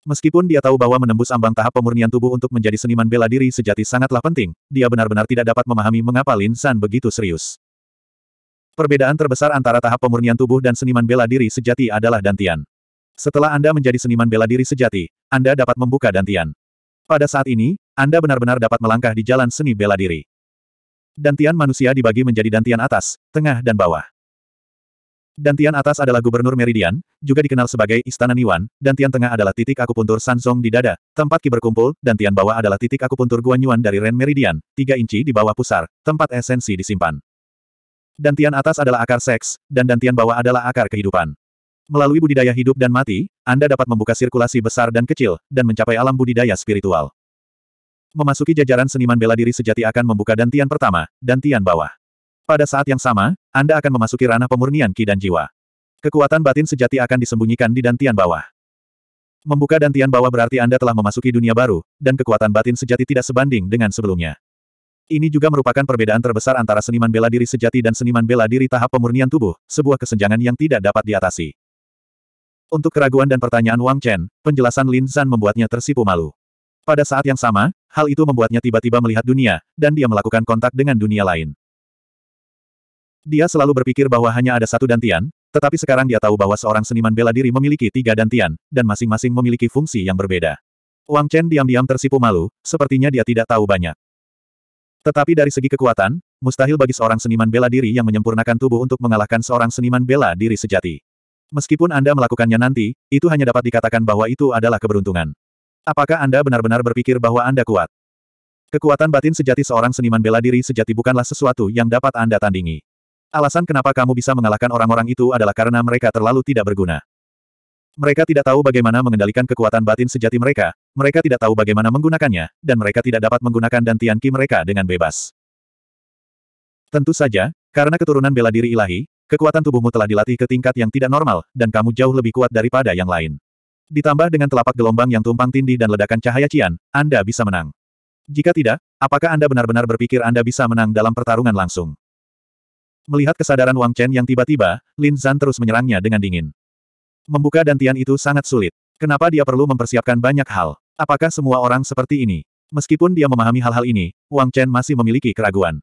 Meskipun dia tahu bahwa menembus ambang tahap pemurnian tubuh untuk menjadi seniman bela diri sejati sangatlah penting, dia benar-benar tidak dapat memahami mengapa Lin San begitu serius. Perbedaan terbesar antara tahap pemurnian tubuh dan seniman bela diri sejati adalah dantian. Setelah Anda menjadi seniman bela diri sejati, Anda dapat membuka dantian. Pada saat ini, Anda benar-benar dapat melangkah di jalan seni bela diri. Dantian manusia dibagi menjadi dantian atas, tengah dan bawah. Dantian atas adalah gubernur Meridian, juga dikenal sebagai Istana Niwan, Dantian tengah adalah titik akupuntur Sanzong di dada, tempat Ki berkumpul, Dantian bawah adalah titik akupuntur Guanyuan dari Ren Meridian, tiga inci di bawah pusar, tempat esensi disimpan. Dantian atas adalah akar seks, dan dantian bawah adalah akar kehidupan. Melalui budidaya hidup dan mati, Anda dapat membuka sirkulasi besar dan kecil, dan mencapai alam budidaya spiritual. Memasuki jajaran seniman bela diri sejati akan membuka dantian pertama, dantian bawah. Pada saat yang sama, anda akan memasuki ranah pemurnian ki dan jiwa. Kekuatan batin sejati akan disembunyikan di dantian bawah. Membuka dantian bawah berarti Anda telah memasuki dunia baru, dan kekuatan batin sejati tidak sebanding dengan sebelumnya. Ini juga merupakan perbedaan terbesar antara seniman bela diri sejati dan seniman bela diri tahap pemurnian tubuh, sebuah kesenjangan yang tidak dapat diatasi. Untuk keraguan dan pertanyaan Wang Chen, penjelasan Lin Zan membuatnya tersipu malu. Pada saat yang sama, hal itu membuatnya tiba-tiba melihat dunia, dan dia melakukan kontak dengan dunia lain. Dia selalu berpikir bahwa hanya ada satu dantian, tetapi sekarang dia tahu bahwa seorang seniman bela diri memiliki tiga dantian, dan masing-masing memiliki fungsi yang berbeda. Wang Chen diam-diam tersipu malu, sepertinya dia tidak tahu banyak. Tetapi dari segi kekuatan, mustahil bagi seorang seniman bela diri yang menyempurnakan tubuh untuk mengalahkan seorang seniman bela diri sejati. Meskipun Anda melakukannya nanti, itu hanya dapat dikatakan bahwa itu adalah keberuntungan. Apakah Anda benar-benar berpikir bahwa Anda kuat? Kekuatan batin sejati seorang seniman bela diri sejati bukanlah sesuatu yang dapat Anda tandingi. Alasan kenapa kamu bisa mengalahkan orang-orang itu adalah karena mereka terlalu tidak berguna. Mereka tidak tahu bagaimana mengendalikan kekuatan batin sejati mereka, mereka tidak tahu bagaimana menggunakannya, dan mereka tidak dapat menggunakan dan tianki mereka dengan bebas. Tentu saja, karena keturunan bela diri ilahi, kekuatan tubuhmu telah dilatih ke tingkat yang tidak normal, dan kamu jauh lebih kuat daripada yang lain. Ditambah dengan telapak gelombang yang tumpang tindih dan ledakan cahaya cian, Anda bisa menang. Jika tidak, apakah Anda benar-benar berpikir Anda bisa menang dalam pertarungan langsung? Melihat kesadaran Wang Chen yang tiba-tiba, Lin Zan terus menyerangnya dengan dingin. Membuka dantian itu sangat sulit. Kenapa dia perlu mempersiapkan banyak hal? Apakah semua orang seperti ini? Meskipun dia memahami hal-hal ini, Wang Chen masih memiliki keraguan.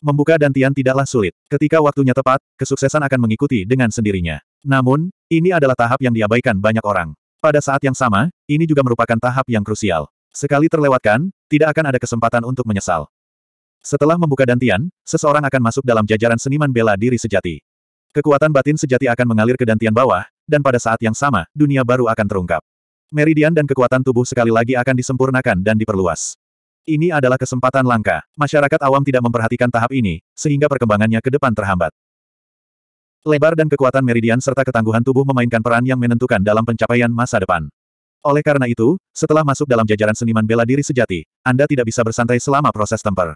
Membuka dantian tidaklah sulit. Ketika waktunya tepat, kesuksesan akan mengikuti dengan sendirinya. Namun, ini adalah tahap yang diabaikan banyak orang. Pada saat yang sama, ini juga merupakan tahap yang krusial. Sekali terlewatkan, tidak akan ada kesempatan untuk menyesal. Setelah membuka dantian, seseorang akan masuk dalam jajaran seniman bela diri sejati. Kekuatan batin sejati akan mengalir ke dantian bawah, dan pada saat yang sama, dunia baru akan terungkap. Meridian dan kekuatan tubuh sekali lagi akan disempurnakan dan diperluas. Ini adalah kesempatan langka. Masyarakat awam tidak memperhatikan tahap ini, sehingga perkembangannya ke depan terhambat. Lebar dan kekuatan meridian serta ketangguhan tubuh memainkan peran yang menentukan dalam pencapaian masa depan. Oleh karena itu, setelah masuk dalam jajaran seniman bela diri sejati, Anda tidak bisa bersantai selama proses temper.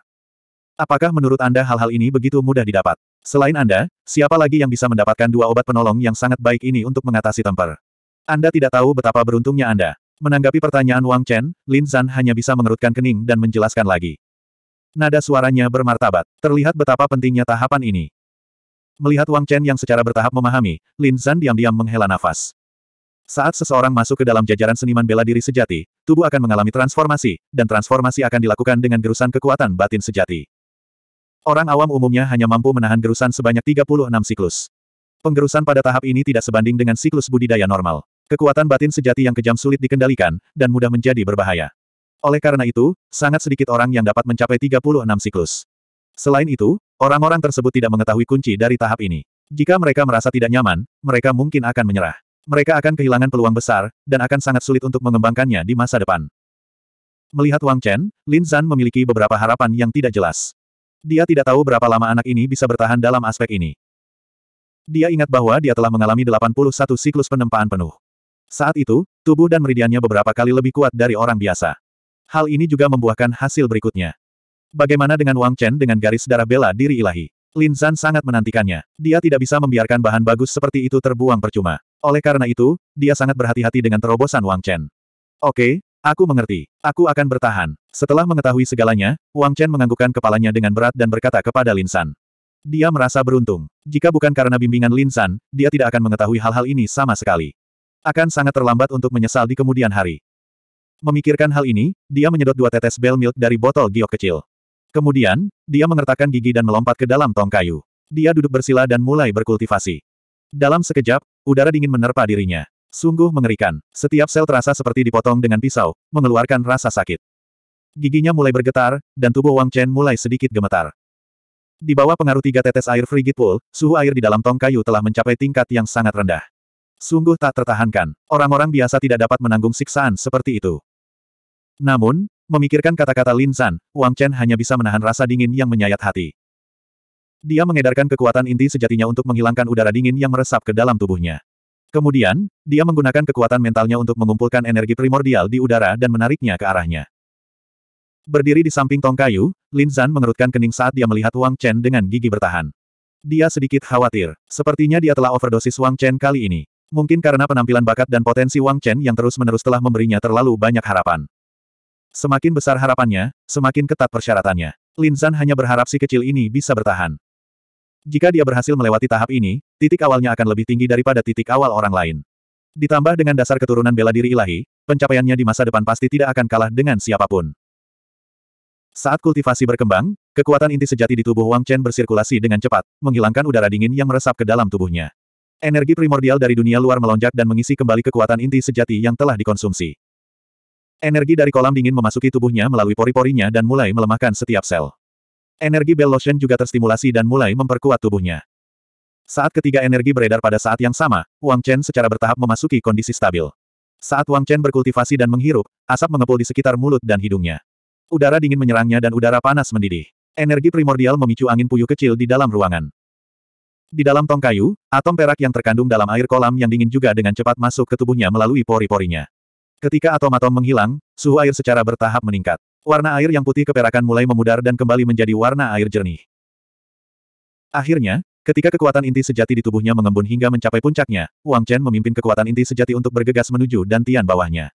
Apakah menurut Anda hal-hal ini begitu mudah didapat? Selain Anda, siapa lagi yang bisa mendapatkan dua obat penolong yang sangat baik ini untuk mengatasi temper? Anda tidak tahu betapa beruntungnya Anda. Menanggapi pertanyaan Wang Chen, Lin Zan hanya bisa mengerutkan kening dan menjelaskan lagi. Nada suaranya bermartabat. Terlihat betapa pentingnya tahapan ini. Melihat Wang Chen yang secara bertahap memahami, Lin Zan diam-diam menghela nafas. Saat seseorang masuk ke dalam jajaran seniman bela diri sejati, tubuh akan mengalami transformasi, dan transformasi akan dilakukan dengan gerusan kekuatan batin sejati. Orang awam umumnya hanya mampu menahan gerusan sebanyak 36 siklus. Penggerusan pada tahap ini tidak sebanding dengan siklus budidaya normal. Kekuatan batin sejati yang kejam sulit dikendalikan, dan mudah menjadi berbahaya. Oleh karena itu, sangat sedikit orang yang dapat mencapai 36 siklus. Selain itu, orang-orang tersebut tidak mengetahui kunci dari tahap ini. Jika mereka merasa tidak nyaman, mereka mungkin akan menyerah. Mereka akan kehilangan peluang besar, dan akan sangat sulit untuk mengembangkannya di masa depan. Melihat Wang Chen, Lin Zan memiliki beberapa harapan yang tidak jelas. Dia tidak tahu berapa lama anak ini bisa bertahan dalam aspek ini. Dia ingat bahwa dia telah mengalami 81 siklus penempaan penuh. Saat itu, tubuh dan meridiannya beberapa kali lebih kuat dari orang biasa. Hal ini juga membuahkan hasil berikutnya. Bagaimana dengan Wang Chen dengan garis darah bela diri ilahi? Lin Zan sangat menantikannya. Dia tidak bisa membiarkan bahan bagus seperti itu terbuang percuma. Oleh karena itu, dia sangat berhati-hati dengan terobosan Wang Chen. Oke, Aku mengerti. Aku akan bertahan. Setelah mengetahui segalanya, Wang Chen menganggukkan kepalanya dengan berat dan berkata kepada Lin San. Dia merasa beruntung. Jika bukan karena bimbingan Lin San, dia tidak akan mengetahui hal-hal ini sama sekali. Akan sangat terlambat untuk menyesal di kemudian hari. Memikirkan hal ini, dia menyedot dua tetes bel milk dari botol giok kecil. Kemudian, dia mengertakkan gigi dan melompat ke dalam tong kayu. Dia duduk bersila dan mulai berkultivasi. Dalam sekejap, udara dingin menerpa dirinya. Sungguh mengerikan, setiap sel terasa seperti dipotong dengan pisau, mengeluarkan rasa sakit. Giginya mulai bergetar, dan tubuh Wang Chen mulai sedikit gemetar. Di bawah pengaruh tiga tetes air frigid pool, suhu air di dalam tong kayu telah mencapai tingkat yang sangat rendah. Sungguh tak tertahankan, orang-orang biasa tidak dapat menanggung siksaan seperti itu. Namun, memikirkan kata-kata Lin San, Wang Chen hanya bisa menahan rasa dingin yang menyayat hati. Dia mengedarkan kekuatan inti sejatinya untuk menghilangkan udara dingin yang meresap ke dalam tubuhnya. Kemudian, dia menggunakan kekuatan mentalnya untuk mengumpulkan energi primordial di udara dan menariknya ke arahnya. Berdiri di samping tong kayu, Lin Zan mengerutkan kening saat dia melihat Wang Chen dengan gigi bertahan. Dia sedikit khawatir. Sepertinya dia telah overdosis Wang Chen kali ini. Mungkin karena penampilan bakat dan potensi Wang Chen yang terus-menerus telah memberinya terlalu banyak harapan. Semakin besar harapannya, semakin ketat persyaratannya. Lin Zan hanya berharap si kecil ini bisa bertahan. Jika dia berhasil melewati tahap ini, titik awalnya akan lebih tinggi daripada titik awal orang lain. Ditambah dengan dasar keturunan bela diri ilahi, pencapaiannya di masa depan pasti tidak akan kalah dengan siapapun. Saat kultivasi berkembang, kekuatan inti sejati di tubuh Wang Chen bersirkulasi dengan cepat, menghilangkan udara dingin yang meresap ke dalam tubuhnya. Energi primordial dari dunia luar melonjak dan mengisi kembali kekuatan inti sejati yang telah dikonsumsi. Energi dari kolam dingin memasuki tubuhnya melalui pori-porinya dan mulai melemahkan setiap sel. Energi Bell Lotion juga terstimulasi dan mulai memperkuat tubuhnya. Saat ketiga energi beredar pada saat yang sama, Wang Chen secara bertahap memasuki kondisi stabil. Saat Wang Chen berkultivasi dan menghirup, asap mengepul di sekitar mulut dan hidungnya. Udara dingin menyerangnya dan udara panas mendidih. Energi primordial memicu angin puyuh kecil di dalam ruangan. Di dalam tong kayu, atom perak yang terkandung dalam air kolam yang dingin juga dengan cepat masuk ke tubuhnya melalui pori-porinya. Ketika atom-atom menghilang, suhu air secara bertahap meningkat. Warna air yang putih keperakan mulai memudar dan kembali menjadi warna air jernih. Akhirnya, Ketika kekuatan inti sejati di tubuhnya mengembun hingga mencapai puncaknya, Wang Chen memimpin kekuatan inti sejati untuk bergegas menuju dantian bawahnya.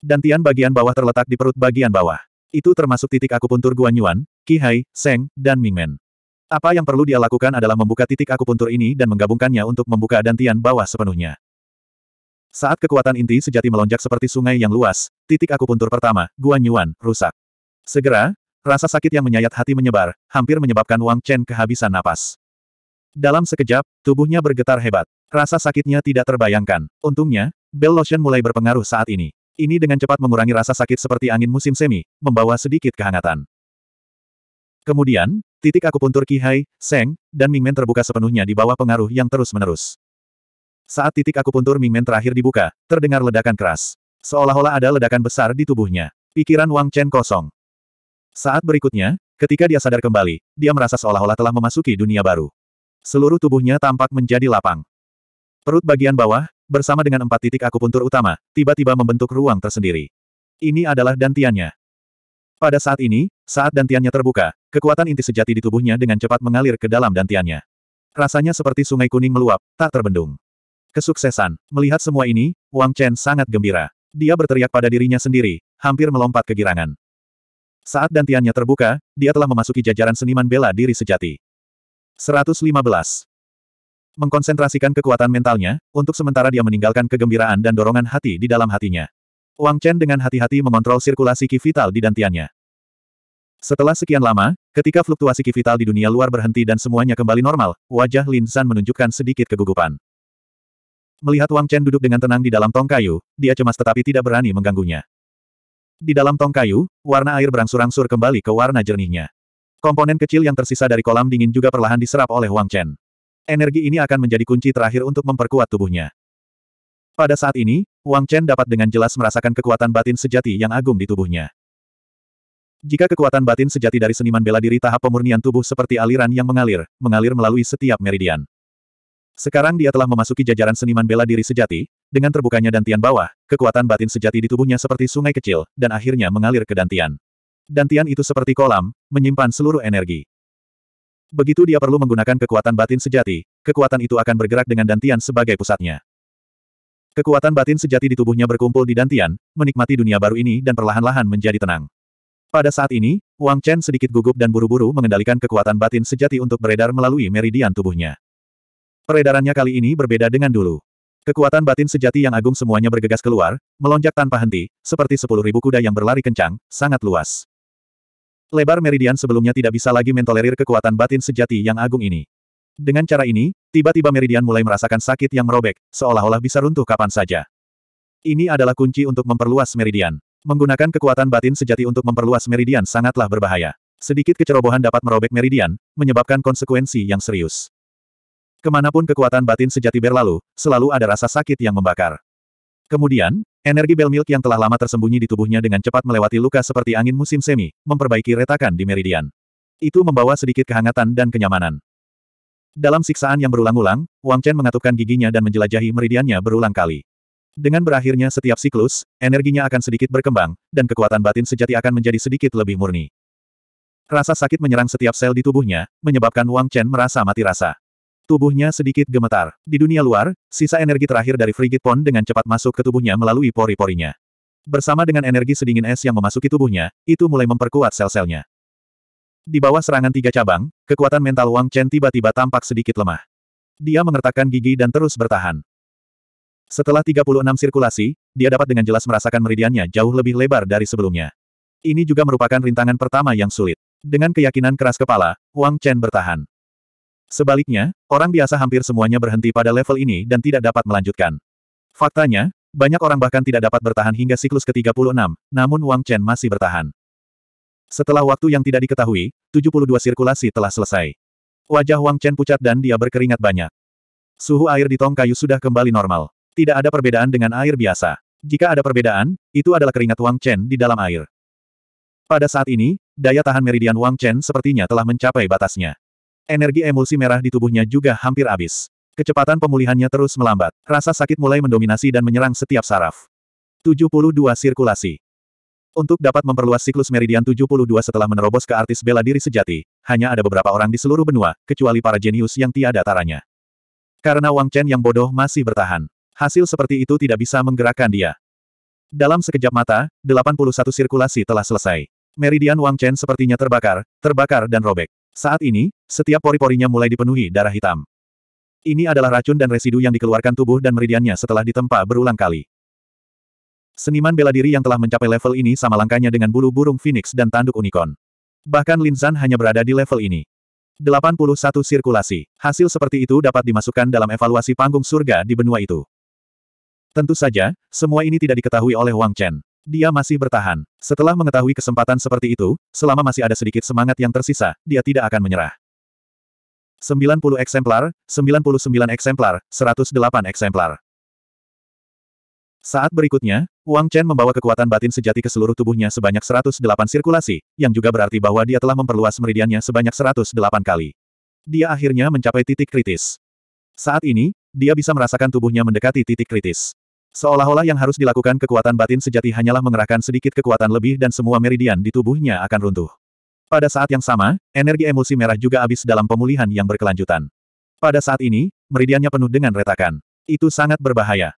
Dantian bagian bawah terletak di perut bagian bawah. Itu termasuk titik akupuntur Guan Yuan, Qi Hai, Seng, dan Ming Men. Apa yang perlu dia lakukan adalah membuka titik akupuntur ini dan menggabungkannya untuk membuka dantian bawah sepenuhnya. Saat kekuatan inti sejati melonjak seperti sungai yang luas, titik akupuntur pertama, Guan Yuan, rusak. Segera, rasa sakit yang menyayat hati menyebar, hampir menyebabkan Wang Chen kehabisan napas. Dalam sekejap, tubuhnya bergetar hebat. Rasa sakitnya tidak terbayangkan. Untungnya, Bell Lotion mulai berpengaruh saat ini. Ini dengan cepat mengurangi rasa sakit seperti angin musim semi, membawa sedikit kehangatan. Kemudian, titik akupuntur Hai, Seng, dan Mingmen terbuka sepenuhnya di bawah pengaruh yang terus-menerus. Saat titik akupuntur Mingmen terakhir dibuka, terdengar ledakan keras. Seolah-olah ada ledakan besar di tubuhnya. Pikiran Wang Chen kosong. Saat berikutnya, ketika dia sadar kembali, dia merasa seolah-olah telah memasuki dunia baru. Seluruh tubuhnya tampak menjadi lapang. Perut bagian bawah, bersama dengan empat titik akupuntur utama, tiba-tiba membentuk ruang tersendiri. Ini adalah dantiannya. Pada saat ini, saat dantiannya terbuka, kekuatan inti sejati di tubuhnya dengan cepat mengalir ke dalam dantiannya. Rasanya seperti sungai kuning meluap, tak terbendung. Kesuksesan. Melihat semua ini, Wang Chen sangat gembira. Dia berteriak pada dirinya sendiri, hampir melompat kegirangan. Saat dantiannya terbuka, dia telah memasuki jajaran seniman bela diri sejati. 115. Mengkonsentrasikan kekuatan mentalnya, untuk sementara dia meninggalkan kegembiraan dan dorongan hati di dalam hatinya. Wang Chen dengan hati-hati mengontrol sirkulasi ki vital di dantiannya. Setelah sekian lama, ketika fluktuasi ki vital di dunia luar berhenti dan semuanya kembali normal, wajah Lin San menunjukkan sedikit kegugupan. Melihat Wang Chen duduk dengan tenang di dalam tong kayu, dia cemas tetapi tidak berani mengganggunya. Di dalam tong kayu, warna air berangsur-angsur kembali ke warna jernihnya. Komponen kecil yang tersisa dari kolam dingin juga perlahan diserap oleh Wang Chen. Energi ini akan menjadi kunci terakhir untuk memperkuat tubuhnya. Pada saat ini, Wang Chen dapat dengan jelas merasakan kekuatan batin sejati yang agung di tubuhnya. Jika kekuatan batin sejati dari seniman bela diri tahap pemurnian tubuh seperti aliran yang mengalir, mengalir melalui setiap meridian. Sekarang dia telah memasuki jajaran seniman bela diri sejati, dengan terbukanya dantian bawah, kekuatan batin sejati di tubuhnya seperti sungai kecil, dan akhirnya mengalir ke dantian dan Tian itu seperti kolam, menyimpan seluruh energi. Begitu dia perlu menggunakan kekuatan batin sejati, kekuatan itu akan bergerak dengan Dantian sebagai pusatnya. Kekuatan batin sejati di tubuhnya berkumpul di Dantian, menikmati dunia baru ini dan perlahan-lahan menjadi tenang. Pada saat ini, Wang Chen sedikit gugup dan buru-buru mengendalikan kekuatan batin sejati untuk beredar melalui meridian tubuhnya. Peredarannya kali ini berbeda dengan dulu. Kekuatan batin sejati yang agung semuanya bergegas keluar, melonjak tanpa henti, seperti sepuluh ribu kuda yang berlari kencang, sangat luas. Lebar meridian sebelumnya tidak bisa lagi mentolerir kekuatan batin sejati yang agung ini. Dengan cara ini, tiba-tiba meridian mulai merasakan sakit yang merobek, seolah-olah bisa runtuh kapan saja. Ini adalah kunci untuk memperluas meridian. Menggunakan kekuatan batin sejati untuk memperluas meridian sangatlah berbahaya. Sedikit kecerobohan dapat merobek meridian, menyebabkan konsekuensi yang serius. Kemanapun kekuatan batin sejati berlalu, selalu ada rasa sakit yang membakar. Kemudian, Energi milk yang telah lama tersembunyi di tubuhnya dengan cepat melewati luka seperti angin musim semi, memperbaiki retakan di meridian. Itu membawa sedikit kehangatan dan kenyamanan. Dalam siksaan yang berulang-ulang, Wang Chen mengatupkan giginya dan menjelajahi meridiannya berulang kali. Dengan berakhirnya setiap siklus, energinya akan sedikit berkembang, dan kekuatan batin sejati akan menjadi sedikit lebih murni. Rasa sakit menyerang setiap sel di tubuhnya, menyebabkan Wang Chen merasa mati rasa. Tubuhnya sedikit gemetar. Di dunia luar, sisa energi terakhir dari Frigid Pond dengan cepat masuk ke tubuhnya melalui pori-porinya. Bersama dengan energi sedingin es yang memasuki tubuhnya, itu mulai memperkuat sel-selnya. Di bawah serangan tiga cabang, kekuatan mental Wang Chen tiba-tiba tampak sedikit lemah. Dia mengertakkan gigi dan terus bertahan. Setelah 36 sirkulasi, dia dapat dengan jelas merasakan meridiannya jauh lebih lebar dari sebelumnya. Ini juga merupakan rintangan pertama yang sulit. Dengan keyakinan keras kepala, Wang Chen bertahan. Sebaliknya, orang biasa hampir semuanya berhenti pada level ini dan tidak dapat melanjutkan. Faktanya, banyak orang bahkan tidak dapat bertahan hingga siklus ke-36, namun Wang Chen masih bertahan. Setelah waktu yang tidak diketahui, 72 sirkulasi telah selesai. Wajah Wang Chen pucat dan dia berkeringat banyak. Suhu air di tong kayu sudah kembali normal. Tidak ada perbedaan dengan air biasa. Jika ada perbedaan, itu adalah keringat Wang Chen di dalam air. Pada saat ini, daya tahan meridian Wang Chen sepertinya telah mencapai batasnya. Energi emulsi merah di tubuhnya juga hampir habis. Kecepatan pemulihannya terus melambat. Rasa sakit mulai mendominasi dan menyerang setiap saraf. 72 sirkulasi. Untuk dapat memperluas siklus meridian 72 setelah menerobos ke artis bela diri sejati, hanya ada beberapa orang di seluruh benua, kecuali para jenius yang tiada taranya. Karena Wang Chen yang bodoh masih bertahan. Hasil seperti itu tidak bisa menggerakkan dia. Dalam sekejap mata, 81 sirkulasi telah selesai. Meridian Wang Chen sepertinya terbakar, terbakar dan robek. Saat ini, setiap pori-porinya mulai dipenuhi darah hitam. Ini adalah racun dan residu yang dikeluarkan tubuh dan meridiannya setelah ditempa berulang kali. Seniman bela diri yang telah mencapai level ini sama langkahnya dengan bulu burung phoenix dan tanduk unicorn. Bahkan Lin Zhan hanya berada di level ini. 81 sirkulasi. Hasil seperti itu dapat dimasukkan dalam evaluasi panggung surga di benua itu. Tentu saja, semua ini tidak diketahui oleh Wang Chen. Dia masih bertahan. Setelah mengetahui kesempatan seperti itu, selama masih ada sedikit semangat yang tersisa, dia tidak akan menyerah. 90 eksemplar, 99 eksemplar, 108 eksemplar. Saat berikutnya, Wang Chen membawa kekuatan batin sejati ke seluruh tubuhnya sebanyak 108 sirkulasi, yang juga berarti bahwa dia telah memperluas meridiannya sebanyak 108 kali. Dia akhirnya mencapai titik kritis. Saat ini, dia bisa merasakan tubuhnya mendekati titik kritis. Seolah-olah yang harus dilakukan kekuatan batin sejati hanyalah mengerahkan sedikit kekuatan lebih dan semua meridian di tubuhnya akan runtuh. Pada saat yang sama, energi emulsi merah juga habis dalam pemulihan yang berkelanjutan. Pada saat ini, meridiannya penuh dengan retakan. Itu sangat berbahaya.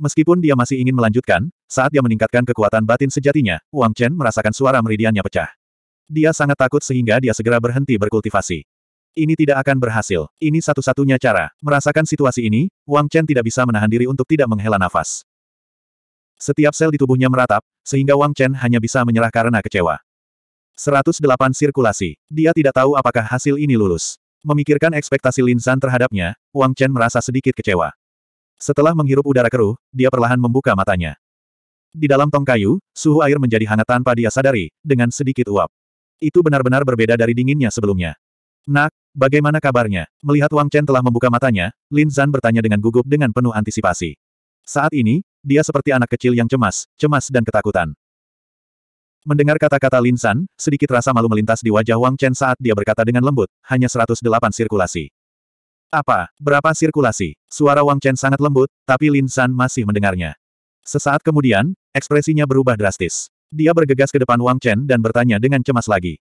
Meskipun dia masih ingin melanjutkan, saat dia meningkatkan kekuatan batin sejatinya, Wang Chen merasakan suara meridiannya pecah. Dia sangat takut sehingga dia segera berhenti berkultivasi. Ini tidak akan berhasil. Ini satu-satunya cara. Merasakan situasi ini, Wang Chen tidak bisa menahan diri untuk tidak menghela nafas. Setiap sel di tubuhnya meratap, sehingga Wang Chen hanya bisa menyerah karena kecewa. 108 sirkulasi. Dia tidak tahu apakah hasil ini lulus. Memikirkan ekspektasi Lin San terhadapnya, Wang Chen merasa sedikit kecewa. Setelah menghirup udara keruh, dia perlahan membuka matanya. Di dalam tong kayu, suhu air menjadi hangat tanpa dia sadari, dengan sedikit uap. Itu benar-benar berbeda dari dinginnya sebelumnya. Nak, Bagaimana kabarnya? Melihat Wang Chen telah membuka matanya, Lin Zan bertanya dengan gugup dengan penuh antisipasi. Saat ini, dia seperti anak kecil yang cemas, cemas dan ketakutan. Mendengar kata-kata Lin Zan, sedikit rasa malu melintas di wajah Wang Chen saat dia berkata dengan lembut, hanya 108 sirkulasi. Apa? Berapa sirkulasi? Suara Wang Chen sangat lembut, tapi Lin Zan masih mendengarnya. Sesaat kemudian, ekspresinya berubah drastis. Dia bergegas ke depan Wang Chen dan bertanya dengan cemas lagi.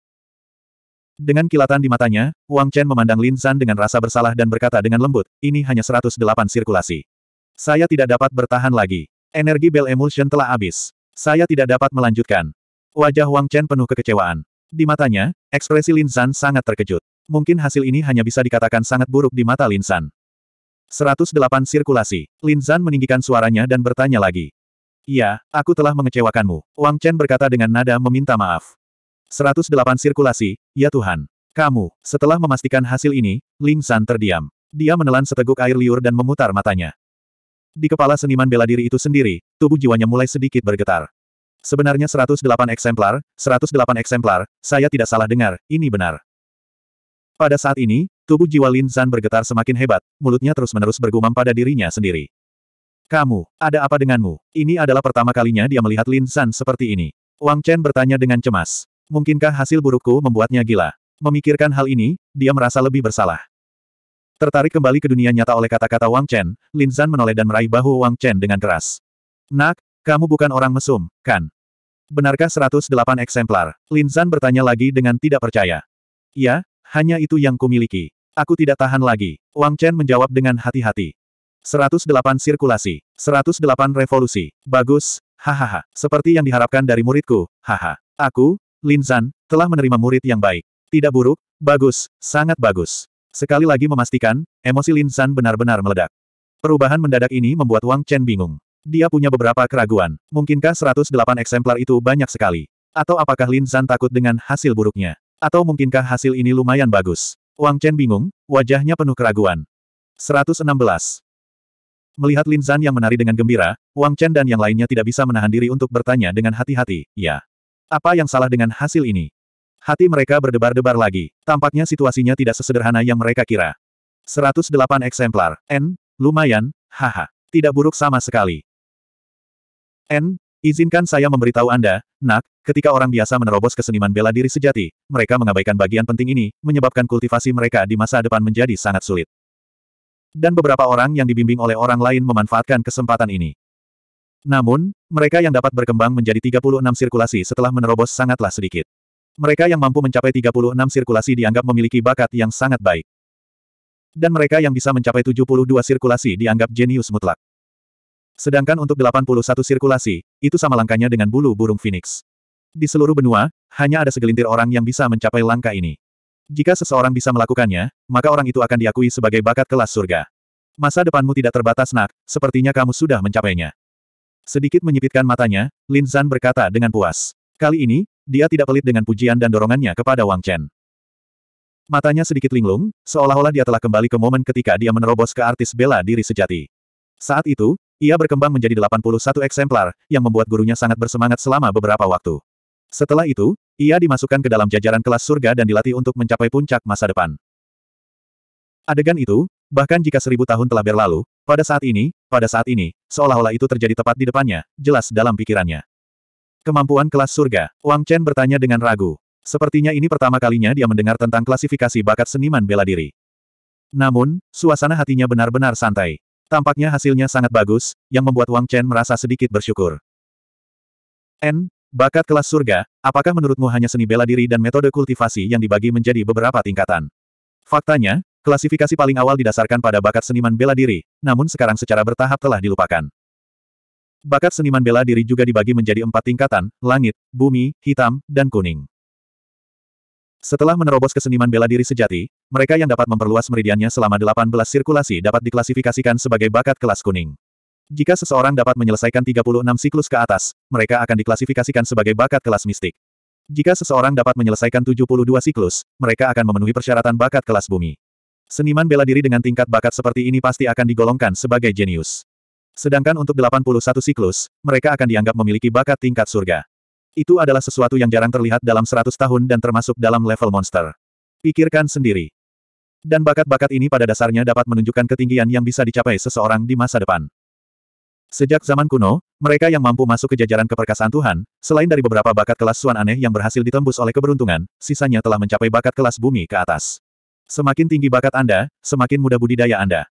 Dengan kilatan di matanya, Wang Chen memandang Lin San dengan rasa bersalah dan berkata dengan lembut, ini hanya 108 sirkulasi. Saya tidak dapat bertahan lagi. Energi Bell Emulsion telah habis. Saya tidak dapat melanjutkan. Wajah Wang Chen penuh kekecewaan. Di matanya, ekspresi Lin San sangat terkejut. Mungkin hasil ini hanya bisa dikatakan sangat buruk di mata Lin San. 108 sirkulasi. Lin San meninggikan suaranya dan bertanya lagi. Iya, aku telah mengecewakanmu. Wang Chen berkata dengan nada meminta maaf. 108 sirkulasi, ya Tuhan. Kamu, setelah memastikan hasil ini, Ling San terdiam. Dia menelan seteguk air liur dan memutar matanya. Di kepala seniman bela diri itu sendiri, tubuh jiwanya mulai sedikit bergetar. Sebenarnya 108 eksemplar, 108 eksemplar, saya tidak salah dengar, ini benar. Pada saat ini, tubuh jiwa Lin San bergetar semakin hebat, mulutnya terus-menerus bergumam pada dirinya sendiri. Kamu, ada apa denganmu? Ini adalah pertama kalinya dia melihat Lin San seperti ini. Wang Chen bertanya dengan cemas. Mungkinkah hasil burukku membuatnya gila? Memikirkan hal ini, dia merasa lebih bersalah. Tertarik kembali ke dunia nyata oleh kata-kata Wang Chen, Lin Zan menoleh dan meraih bahu Wang Chen dengan keras. Nak, kamu bukan orang mesum, kan? Benarkah 108 eksemplar? Lin Zan bertanya lagi dengan tidak percaya. Ya, hanya itu yang kumiliki. Aku tidak tahan lagi. Wang Chen menjawab dengan hati-hati. 108 sirkulasi, 108 revolusi. Bagus, hahaha. Seperti yang diharapkan dari muridku, haha. Aku, Lin Zan, telah menerima murid yang baik. Tidak buruk, bagus, sangat bagus. Sekali lagi memastikan, emosi Lin Zan benar-benar meledak. Perubahan mendadak ini membuat Wang Chen bingung. Dia punya beberapa keraguan. Mungkinkah 108 eksemplar itu banyak sekali? Atau apakah Lin Zan takut dengan hasil buruknya? Atau mungkinkah hasil ini lumayan bagus? Wang Chen bingung, wajahnya penuh keraguan. 116. Melihat Lin Zan yang menari dengan gembira, Wang Chen dan yang lainnya tidak bisa menahan diri untuk bertanya dengan hati-hati, ya. Apa yang salah dengan hasil ini? Hati mereka berdebar-debar lagi. Tampaknya situasinya tidak sesederhana yang mereka kira. 108 eksemplar. N, lumayan, haha. Tidak buruk sama sekali. N, izinkan saya memberitahu Anda, nak, ketika orang biasa menerobos keseniman bela diri sejati, mereka mengabaikan bagian penting ini, menyebabkan kultivasi mereka di masa depan menjadi sangat sulit. Dan beberapa orang yang dibimbing oleh orang lain memanfaatkan kesempatan ini. Namun, mereka yang dapat berkembang menjadi 36 sirkulasi setelah menerobos sangatlah sedikit. Mereka yang mampu mencapai 36 sirkulasi dianggap memiliki bakat yang sangat baik. Dan mereka yang bisa mencapai 72 sirkulasi dianggap jenius mutlak. Sedangkan untuk 81 sirkulasi, itu sama langkahnya dengan bulu burung phoenix. Di seluruh benua, hanya ada segelintir orang yang bisa mencapai langkah ini. Jika seseorang bisa melakukannya, maka orang itu akan diakui sebagai bakat kelas surga. Masa depanmu tidak terbatas nak, sepertinya kamu sudah mencapainya. Sedikit menyipitkan matanya, Lin Zan berkata dengan puas. Kali ini, dia tidak pelit dengan pujian dan dorongannya kepada Wang Chen. Matanya sedikit linglung, seolah-olah dia telah kembali ke momen ketika dia menerobos ke artis bela diri sejati. Saat itu, ia berkembang menjadi 81 eksemplar, yang membuat gurunya sangat bersemangat selama beberapa waktu. Setelah itu, ia dimasukkan ke dalam jajaran kelas surga dan dilatih untuk mencapai puncak masa depan. Adegan itu, bahkan jika seribu tahun telah berlalu, pada saat ini, pada saat ini, seolah-olah itu terjadi tepat di depannya, jelas dalam pikirannya. Kemampuan kelas surga, Wang Chen bertanya dengan ragu. Sepertinya ini pertama kalinya dia mendengar tentang klasifikasi bakat seniman bela diri. Namun, suasana hatinya benar-benar santai. Tampaknya hasilnya sangat bagus, yang membuat Wang Chen merasa sedikit bersyukur. N. Bakat kelas surga, apakah menurutmu hanya seni bela diri dan metode kultivasi yang dibagi menjadi beberapa tingkatan? Faktanya, Klasifikasi paling awal didasarkan pada bakat seniman bela diri, namun sekarang secara bertahap telah dilupakan. Bakat seniman bela diri juga dibagi menjadi empat tingkatan, langit, bumi, hitam, dan kuning. Setelah menerobos keseniman bela diri sejati, mereka yang dapat memperluas meridiannya selama 18 sirkulasi dapat diklasifikasikan sebagai bakat kelas kuning. Jika seseorang dapat menyelesaikan 36 siklus ke atas, mereka akan diklasifikasikan sebagai bakat kelas mistik. Jika seseorang dapat menyelesaikan 72 siklus, mereka akan memenuhi persyaratan bakat kelas bumi. Seniman bela diri dengan tingkat bakat seperti ini pasti akan digolongkan sebagai jenius. Sedangkan untuk 81 siklus, mereka akan dianggap memiliki bakat tingkat surga. Itu adalah sesuatu yang jarang terlihat dalam 100 tahun dan termasuk dalam level monster. Pikirkan sendiri. Dan bakat-bakat ini pada dasarnya dapat menunjukkan ketinggian yang bisa dicapai seseorang di masa depan. Sejak zaman kuno, mereka yang mampu masuk ke jajaran keperkasaan Tuhan, selain dari beberapa bakat kelas suan aneh yang berhasil ditembus oleh keberuntungan, sisanya telah mencapai bakat kelas bumi ke atas. Semakin tinggi bakat Anda, semakin mudah budidaya Anda.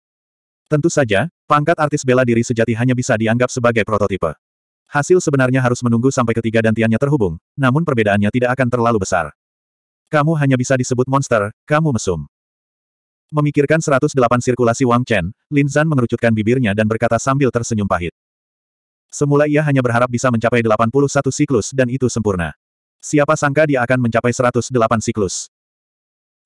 Tentu saja, pangkat artis bela diri sejati hanya bisa dianggap sebagai prototipe. Hasil sebenarnya harus menunggu sampai ketiga dantiannya terhubung, namun perbedaannya tidak akan terlalu besar. Kamu hanya bisa disebut monster, kamu mesum. Memikirkan 108 sirkulasi Wang Chen, Lin Zhan mengerucutkan bibirnya dan berkata sambil tersenyum pahit. Semula ia hanya berharap bisa mencapai 81 siklus dan itu sempurna. Siapa sangka dia akan mencapai 108 siklus.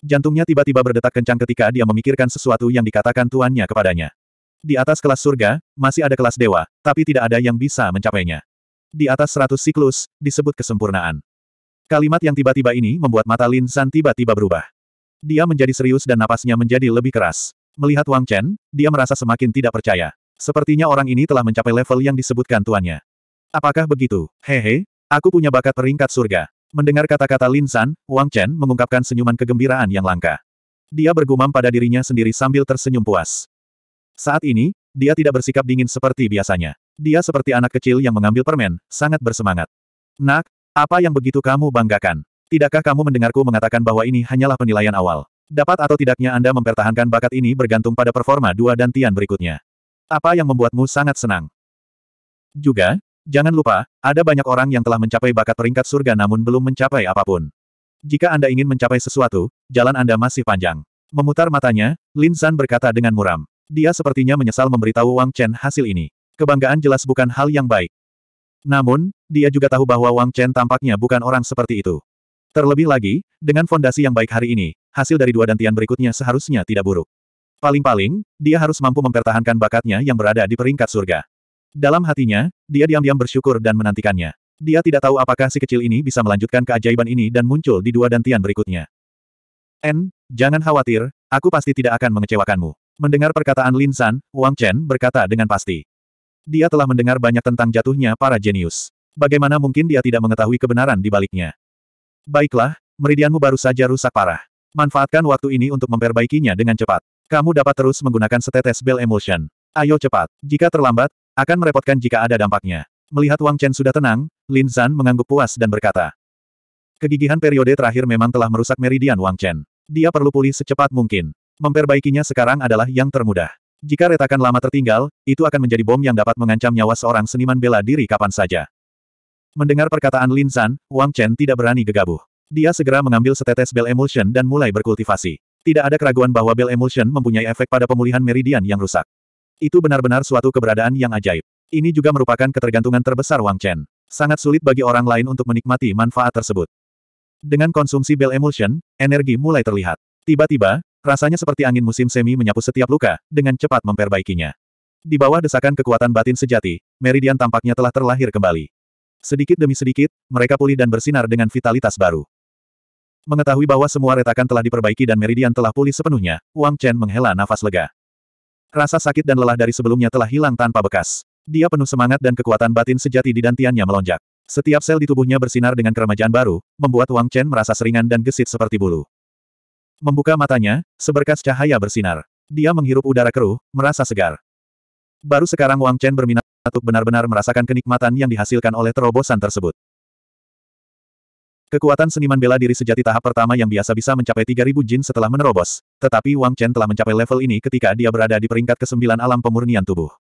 Jantungnya tiba-tiba berdetak kencang ketika dia memikirkan sesuatu yang dikatakan tuannya kepadanya. Di atas kelas surga, masih ada kelas dewa, tapi tidak ada yang bisa mencapainya. Di atas seratus siklus, disebut kesempurnaan. Kalimat yang tiba-tiba ini membuat mata Lin San tiba-tiba berubah. Dia menjadi serius dan napasnya menjadi lebih keras. Melihat Wang Chen, dia merasa semakin tidak percaya. Sepertinya orang ini telah mencapai level yang disebutkan tuannya. Apakah begitu? Hehe, aku punya bakat peringkat surga. Mendengar kata-kata Lin San, Wang Chen mengungkapkan senyuman kegembiraan yang langka. Dia bergumam pada dirinya sendiri sambil tersenyum puas. Saat ini, dia tidak bersikap dingin seperti biasanya. Dia seperti anak kecil yang mengambil permen, sangat bersemangat. Nak, apa yang begitu kamu banggakan? Tidakkah kamu mendengarku mengatakan bahwa ini hanyalah penilaian awal? Dapat atau tidaknya Anda mempertahankan bakat ini bergantung pada performa dua dan tian berikutnya. Apa yang membuatmu sangat senang? Juga, Jangan lupa, ada banyak orang yang telah mencapai bakat peringkat surga namun belum mencapai apapun. Jika Anda ingin mencapai sesuatu, jalan Anda masih panjang. Memutar matanya, Lin San berkata dengan muram. Dia sepertinya menyesal memberitahu Wang Chen hasil ini. Kebanggaan jelas bukan hal yang baik. Namun, dia juga tahu bahwa Wang Chen tampaknya bukan orang seperti itu. Terlebih lagi, dengan fondasi yang baik hari ini, hasil dari dua dantian berikutnya seharusnya tidak buruk. Paling-paling, dia harus mampu mempertahankan bakatnya yang berada di peringkat surga. Dalam hatinya, dia diam-diam bersyukur dan menantikannya. Dia tidak tahu apakah si kecil ini bisa melanjutkan keajaiban ini dan muncul di dua dantian berikutnya. N, jangan khawatir, aku pasti tidak akan mengecewakanmu. Mendengar perkataan Lin San, Wang Chen berkata dengan pasti. Dia telah mendengar banyak tentang jatuhnya para jenius. Bagaimana mungkin dia tidak mengetahui kebenaran di baliknya? Baiklah, meridianmu baru saja rusak parah. Manfaatkan waktu ini untuk memperbaikinya dengan cepat. Kamu dapat terus menggunakan setetes bell emulsion. Ayo cepat. Jika terlambat, akan merepotkan jika ada dampaknya. Melihat Wang Chen sudah tenang, Lin Zan mengangguk puas dan berkata. Kegigihan periode terakhir memang telah merusak meridian Wang Chen. Dia perlu pulih secepat mungkin. Memperbaikinya sekarang adalah yang termudah. Jika retakan lama tertinggal, itu akan menjadi bom yang dapat mengancam nyawa seorang seniman bela diri kapan saja. Mendengar perkataan Lin Zan, Wang Chen tidak berani gegabah. Dia segera mengambil setetes Bell Emulsion dan mulai berkultivasi. Tidak ada keraguan bahwa Bell Emulsion mempunyai efek pada pemulihan meridian yang rusak. Itu benar-benar suatu keberadaan yang ajaib. Ini juga merupakan ketergantungan terbesar Wang Chen. Sangat sulit bagi orang lain untuk menikmati manfaat tersebut. Dengan konsumsi Bell Emulsion, energi mulai terlihat. Tiba-tiba, rasanya seperti angin musim semi menyapu setiap luka, dengan cepat memperbaikinya. Di bawah desakan kekuatan batin sejati, Meridian tampaknya telah terlahir kembali. Sedikit demi sedikit, mereka pulih dan bersinar dengan vitalitas baru. Mengetahui bahwa semua retakan telah diperbaiki dan Meridian telah pulih sepenuhnya, Wang Chen menghela nafas lega. Rasa sakit dan lelah dari sebelumnya telah hilang tanpa bekas. Dia penuh semangat dan kekuatan batin sejati di dantiannya melonjak. Setiap sel di tubuhnya bersinar dengan keremajaan baru, membuat Wang Chen merasa seringan dan gesit seperti bulu. Membuka matanya, seberkas cahaya bersinar. Dia menghirup udara keruh, merasa segar. Baru sekarang Wang Chen berminat untuk benar-benar merasakan kenikmatan yang dihasilkan oleh terobosan tersebut. Kekuatan seniman bela diri sejati tahap pertama yang biasa bisa mencapai 3000 jin setelah menerobos, tetapi Wang Chen telah mencapai level ini ketika dia berada di peringkat ke-9 alam pemurnian tubuh.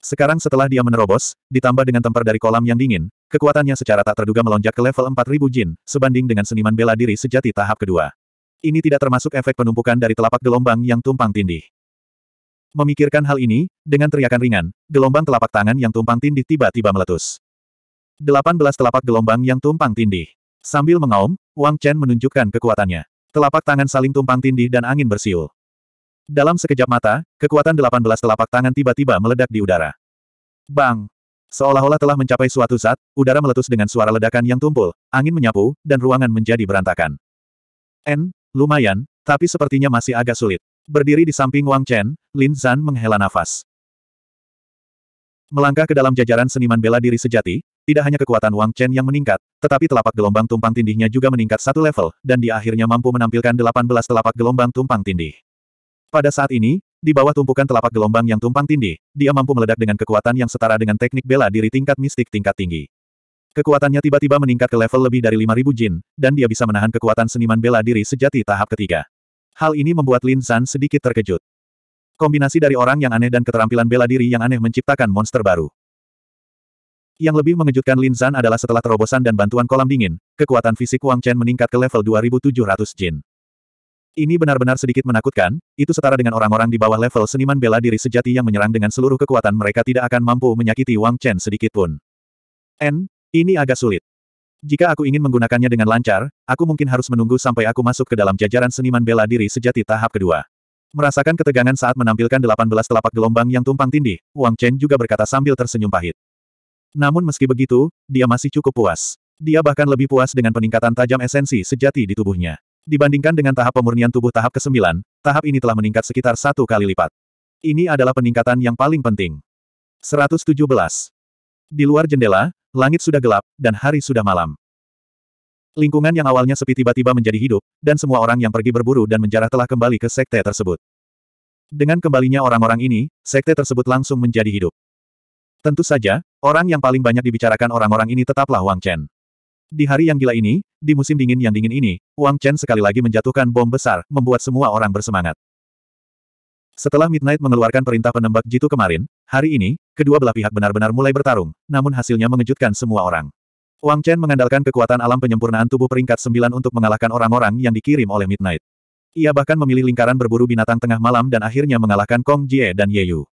Sekarang setelah dia menerobos, ditambah dengan temper dari kolam yang dingin, kekuatannya secara tak terduga melonjak ke level 4000 jin, sebanding dengan seniman bela diri sejati tahap kedua. Ini tidak termasuk efek penumpukan dari telapak gelombang yang tumpang tindih. Memikirkan hal ini, dengan teriakan ringan, gelombang telapak tangan yang tumpang tindih tiba-tiba meletus. 18 telapak gelombang yang tumpang tindih. Sambil mengaum, Wang Chen menunjukkan kekuatannya. Telapak tangan saling tumpang tindih dan angin bersiul. Dalam sekejap mata, kekuatan 18 telapak tangan tiba-tiba meledak di udara. Bang! Seolah-olah telah mencapai suatu saat, udara meletus dengan suara ledakan yang tumpul, angin menyapu, dan ruangan menjadi berantakan. N, lumayan, tapi sepertinya masih agak sulit. Berdiri di samping Wang Chen, Lin Zan menghela nafas. Melangkah ke dalam jajaran seniman bela diri sejati, tidak hanya kekuatan Wang Chen yang meningkat, tetapi telapak gelombang tumpang tindihnya juga meningkat satu level, dan dia akhirnya mampu menampilkan 18 telapak gelombang tumpang tindih. Pada saat ini, di bawah tumpukan telapak gelombang yang tumpang tindih, dia mampu meledak dengan kekuatan yang setara dengan teknik bela diri tingkat mistik tingkat tinggi. Kekuatannya tiba-tiba meningkat ke level lebih dari 5000 jin, dan dia bisa menahan kekuatan seniman bela diri sejati tahap ketiga. Hal ini membuat Lin San sedikit terkejut. Kombinasi dari orang yang aneh dan keterampilan bela diri yang aneh menciptakan monster baru. Yang lebih mengejutkan Lin Zan adalah setelah terobosan dan bantuan kolam dingin, kekuatan fisik Wang Chen meningkat ke level 2700 jin. Ini benar-benar sedikit menakutkan, itu setara dengan orang-orang di bawah level seniman bela diri sejati yang menyerang dengan seluruh kekuatan mereka tidak akan mampu menyakiti Wang Chen sedikitpun. N, ini agak sulit. Jika aku ingin menggunakannya dengan lancar, aku mungkin harus menunggu sampai aku masuk ke dalam jajaran seniman bela diri sejati tahap kedua. Merasakan ketegangan saat menampilkan 18 telapak gelombang yang tumpang tindih, Wang Chen juga berkata sambil tersenyum pahit. Namun meski begitu, dia masih cukup puas. Dia bahkan lebih puas dengan peningkatan tajam esensi sejati di tubuhnya. Dibandingkan dengan tahap pemurnian tubuh tahap ke-9, tahap ini telah meningkat sekitar satu kali lipat. Ini adalah peningkatan yang paling penting. 117. Di luar jendela, langit sudah gelap, dan hari sudah malam. Lingkungan yang awalnya sepi tiba-tiba menjadi hidup, dan semua orang yang pergi berburu dan menjarah telah kembali ke sekte tersebut. Dengan kembalinya orang-orang ini, sekte tersebut langsung menjadi hidup. Tentu saja, orang yang paling banyak dibicarakan orang-orang ini tetaplah Wang Chen. Di hari yang gila ini, di musim dingin yang dingin ini, Wang Chen sekali lagi menjatuhkan bom besar, membuat semua orang bersemangat. Setelah Midnight mengeluarkan perintah penembak jitu kemarin, hari ini, kedua belah pihak benar-benar mulai bertarung, namun hasilnya mengejutkan semua orang. Wang Chen mengandalkan kekuatan alam penyempurnaan tubuh peringkat 9 untuk mengalahkan orang-orang yang dikirim oleh Midnight. Ia bahkan memilih lingkaran berburu binatang tengah malam dan akhirnya mengalahkan Kong Jie dan Ye Yu.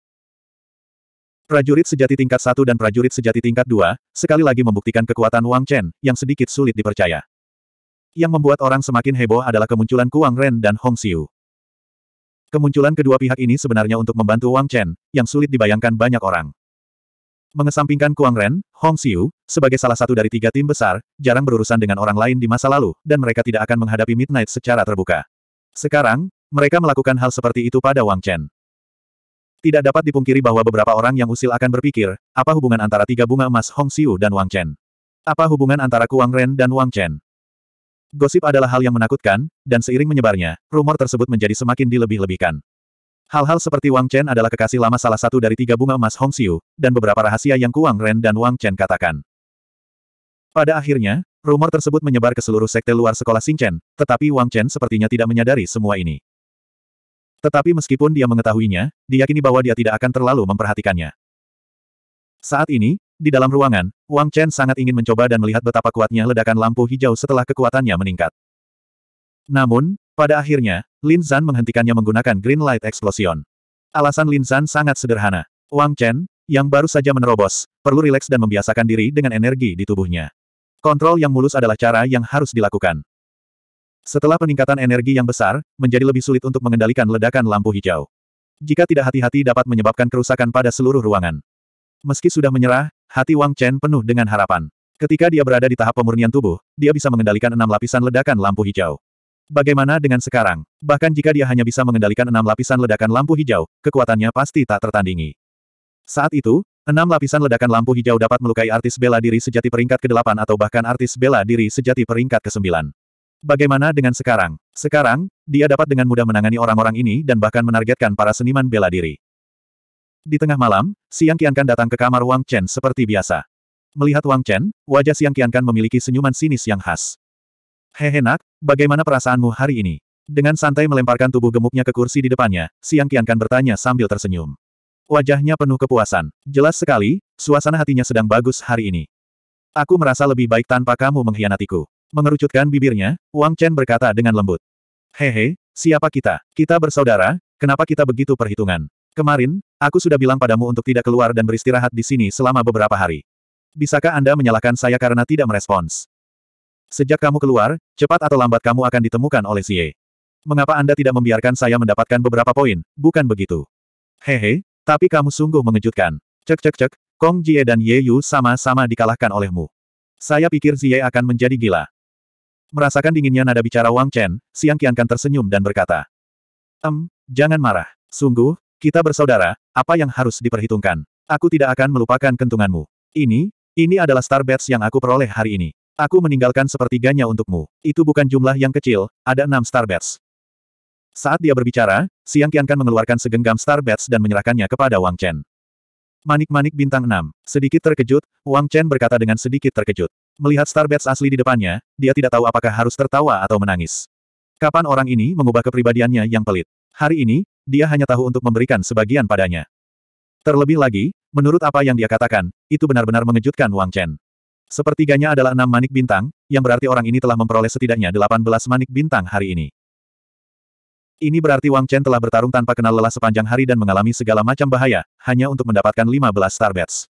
Prajurit sejati tingkat satu dan prajurit sejati tingkat dua sekali lagi membuktikan kekuatan Wang Chen, yang sedikit sulit dipercaya. Yang membuat orang semakin heboh adalah kemunculan Kuang Ren dan Hong Xiu. Kemunculan kedua pihak ini sebenarnya untuk membantu Wang Chen, yang sulit dibayangkan banyak orang. Mengesampingkan Kuang Ren, Hong Xiu, sebagai salah satu dari tiga tim besar, jarang berurusan dengan orang lain di masa lalu, dan mereka tidak akan menghadapi Midnight secara terbuka. Sekarang, mereka melakukan hal seperti itu pada Wang Chen. Tidak dapat dipungkiri bahwa beberapa orang yang usil akan berpikir, apa hubungan antara tiga bunga emas Hong Xiu dan Wang Chen? Apa hubungan antara Kuang Ren dan Wang Chen? Gosip adalah hal yang menakutkan, dan seiring menyebarnya, rumor tersebut menjadi semakin dilebih-lebihkan. Hal-hal seperti Wang Chen adalah kekasih lama salah satu dari tiga bunga emas Hong Xiu, dan beberapa rahasia yang Kuang Ren dan Wang Chen katakan. Pada akhirnya, rumor tersebut menyebar ke seluruh sekte luar sekolah Xing Chen, tetapi Wang Chen sepertinya tidak menyadari semua ini. Tetapi meskipun dia mengetahuinya, diyakini bahwa dia tidak akan terlalu memperhatikannya. Saat ini, di dalam ruangan, Wang Chen sangat ingin mencoba dan melihat betapa kuatnya ledakan lampu hijau setelah kekuatannya meningkat. Namun, pada akhirnya, Lin Zhan menghentikannya menggunakan Green Light Explosion. Alasan Lin Zhan sangat sederhana. Wang Chen, yang baru saja menerobos, perlu rileks dan membiasakan diri dengan energi di tubuhnya. Kontrol yang mulus adalah cara yang harus dilakukan. Setelah peningkatan energi yang besar, menjadi lebih sulit untuk mengendalikan ledakan lampu hijau. Jika tidak hati-hati dapat menyebabkan kerusakan pada seluruh ruangan. Meski sudah menyerah, hati Wang Chen penuh dengan harapan. Ketika dia berada di tahap pemurnian tubuh, dia bisa mengendalikan enam lapisan ledakan lampu hijau. Bagaimana dengan sekarang? Bahkan jika dia hanya bisa mengendalikan enam lapisan ledakan lampu hijau, kekuatannya pasti tak tertandingi. Saat itu, enam lapisan ledakan lampu hijau dapat melukai artis bela diri sejati peringkat ke-8 atau bahkan artis bela diri sejati peringkat ke-9. Bagaimana dengan sekarang? Sekarang, dia dapat dengan mudah menangani orang-orang ini dan bahkan menargetkan para seniman bela diri. Di tengah malam, Siang Qiankan datang ke kamar Wang Chen seperti biasa. Melihat Wang Chen, wajah Siang Qiankan memiliki senyuman sinis yang khas. nak, bagaimana perasaanmu hari ini? Dengan santai melemparkan tubuh gemuknya ke kursi di depannya, Siang Qiankan bertanya sambil tersenyum. Wajahnya penuh kepuasan. Jelas sekali, suasana hatinya sedang bagus hari ini. Aku merasa lebih baik tanpa kamu mengkhianatiku. Mengerucutkan bibirnya, Wang Chen berkata dengan lembut. Hehe, siapa kita? Kita bersaudara, kenapa kita begitu perhitungan? Kemarin, aku sudah bilang padamu untuk tidak keluar dan beristirahat di sini selama beberapa hari. Bisakah Anda menyalahkan saya karena tidak merespons? Sejak kamu keluar, cepat atau lambat kamu akan ditemukan oleh Xie. Mengapa Anda tidak membiarkan saya mendapatkan beberapa poin, bukan begitu? Hehe, tapi kamu sungguh mengejutkan. Cek cek cek, Kong Jie dan Ye Yu sama-sama dikalahkan olehmu. Saya pikir Jie akan menjadi gila. Merasakan dinginnya nada bicara Wang Chen, Siang Qiankan tersenyum dan berkata. Em, jangan marah. Sungguh, kita bersaudara, apa yang harus diperhitungkan? Aku tidak akan melupakan kentunganmu. Ini, ini adalah star bets yang aku peroleh hari ini. Aku meninggalkan sepertiganya untukmu. Itu bukan jumlah yang kecil, ada enam star bets. Saat dia berbicara, Siang Qiankan mengeluarkan segenggam star bets dan menyerahkannya kepada Wang Chen. Manik-manik bintang 6. Sedikit terkejut, Wang Chen berkata dengan sedikit terkejut. Melihat Starbats asli di depannya, dia tidak tahu apakah harus tertawa atau menangis. Kapan orang ini mengubah kepribadiannya yang pelit? Hari ini, dia hanya tahu untuk memberikan sebagian padanya. Terlebih lagi, menurut apa yang dia katakan, itu benar-benar mengejutkan Wang Chen. Sepertiganya adalah enam manik bintang, yang berarti orang ini telah memperoleh setidaknya delapan belas manik bintang hari ini. Ini berarti Wang Chen telah bertarung tanpa kenal lelah sepanjang hari dan mengalami segala macam bahaya, hanya untuk mendapatkan 15 bets.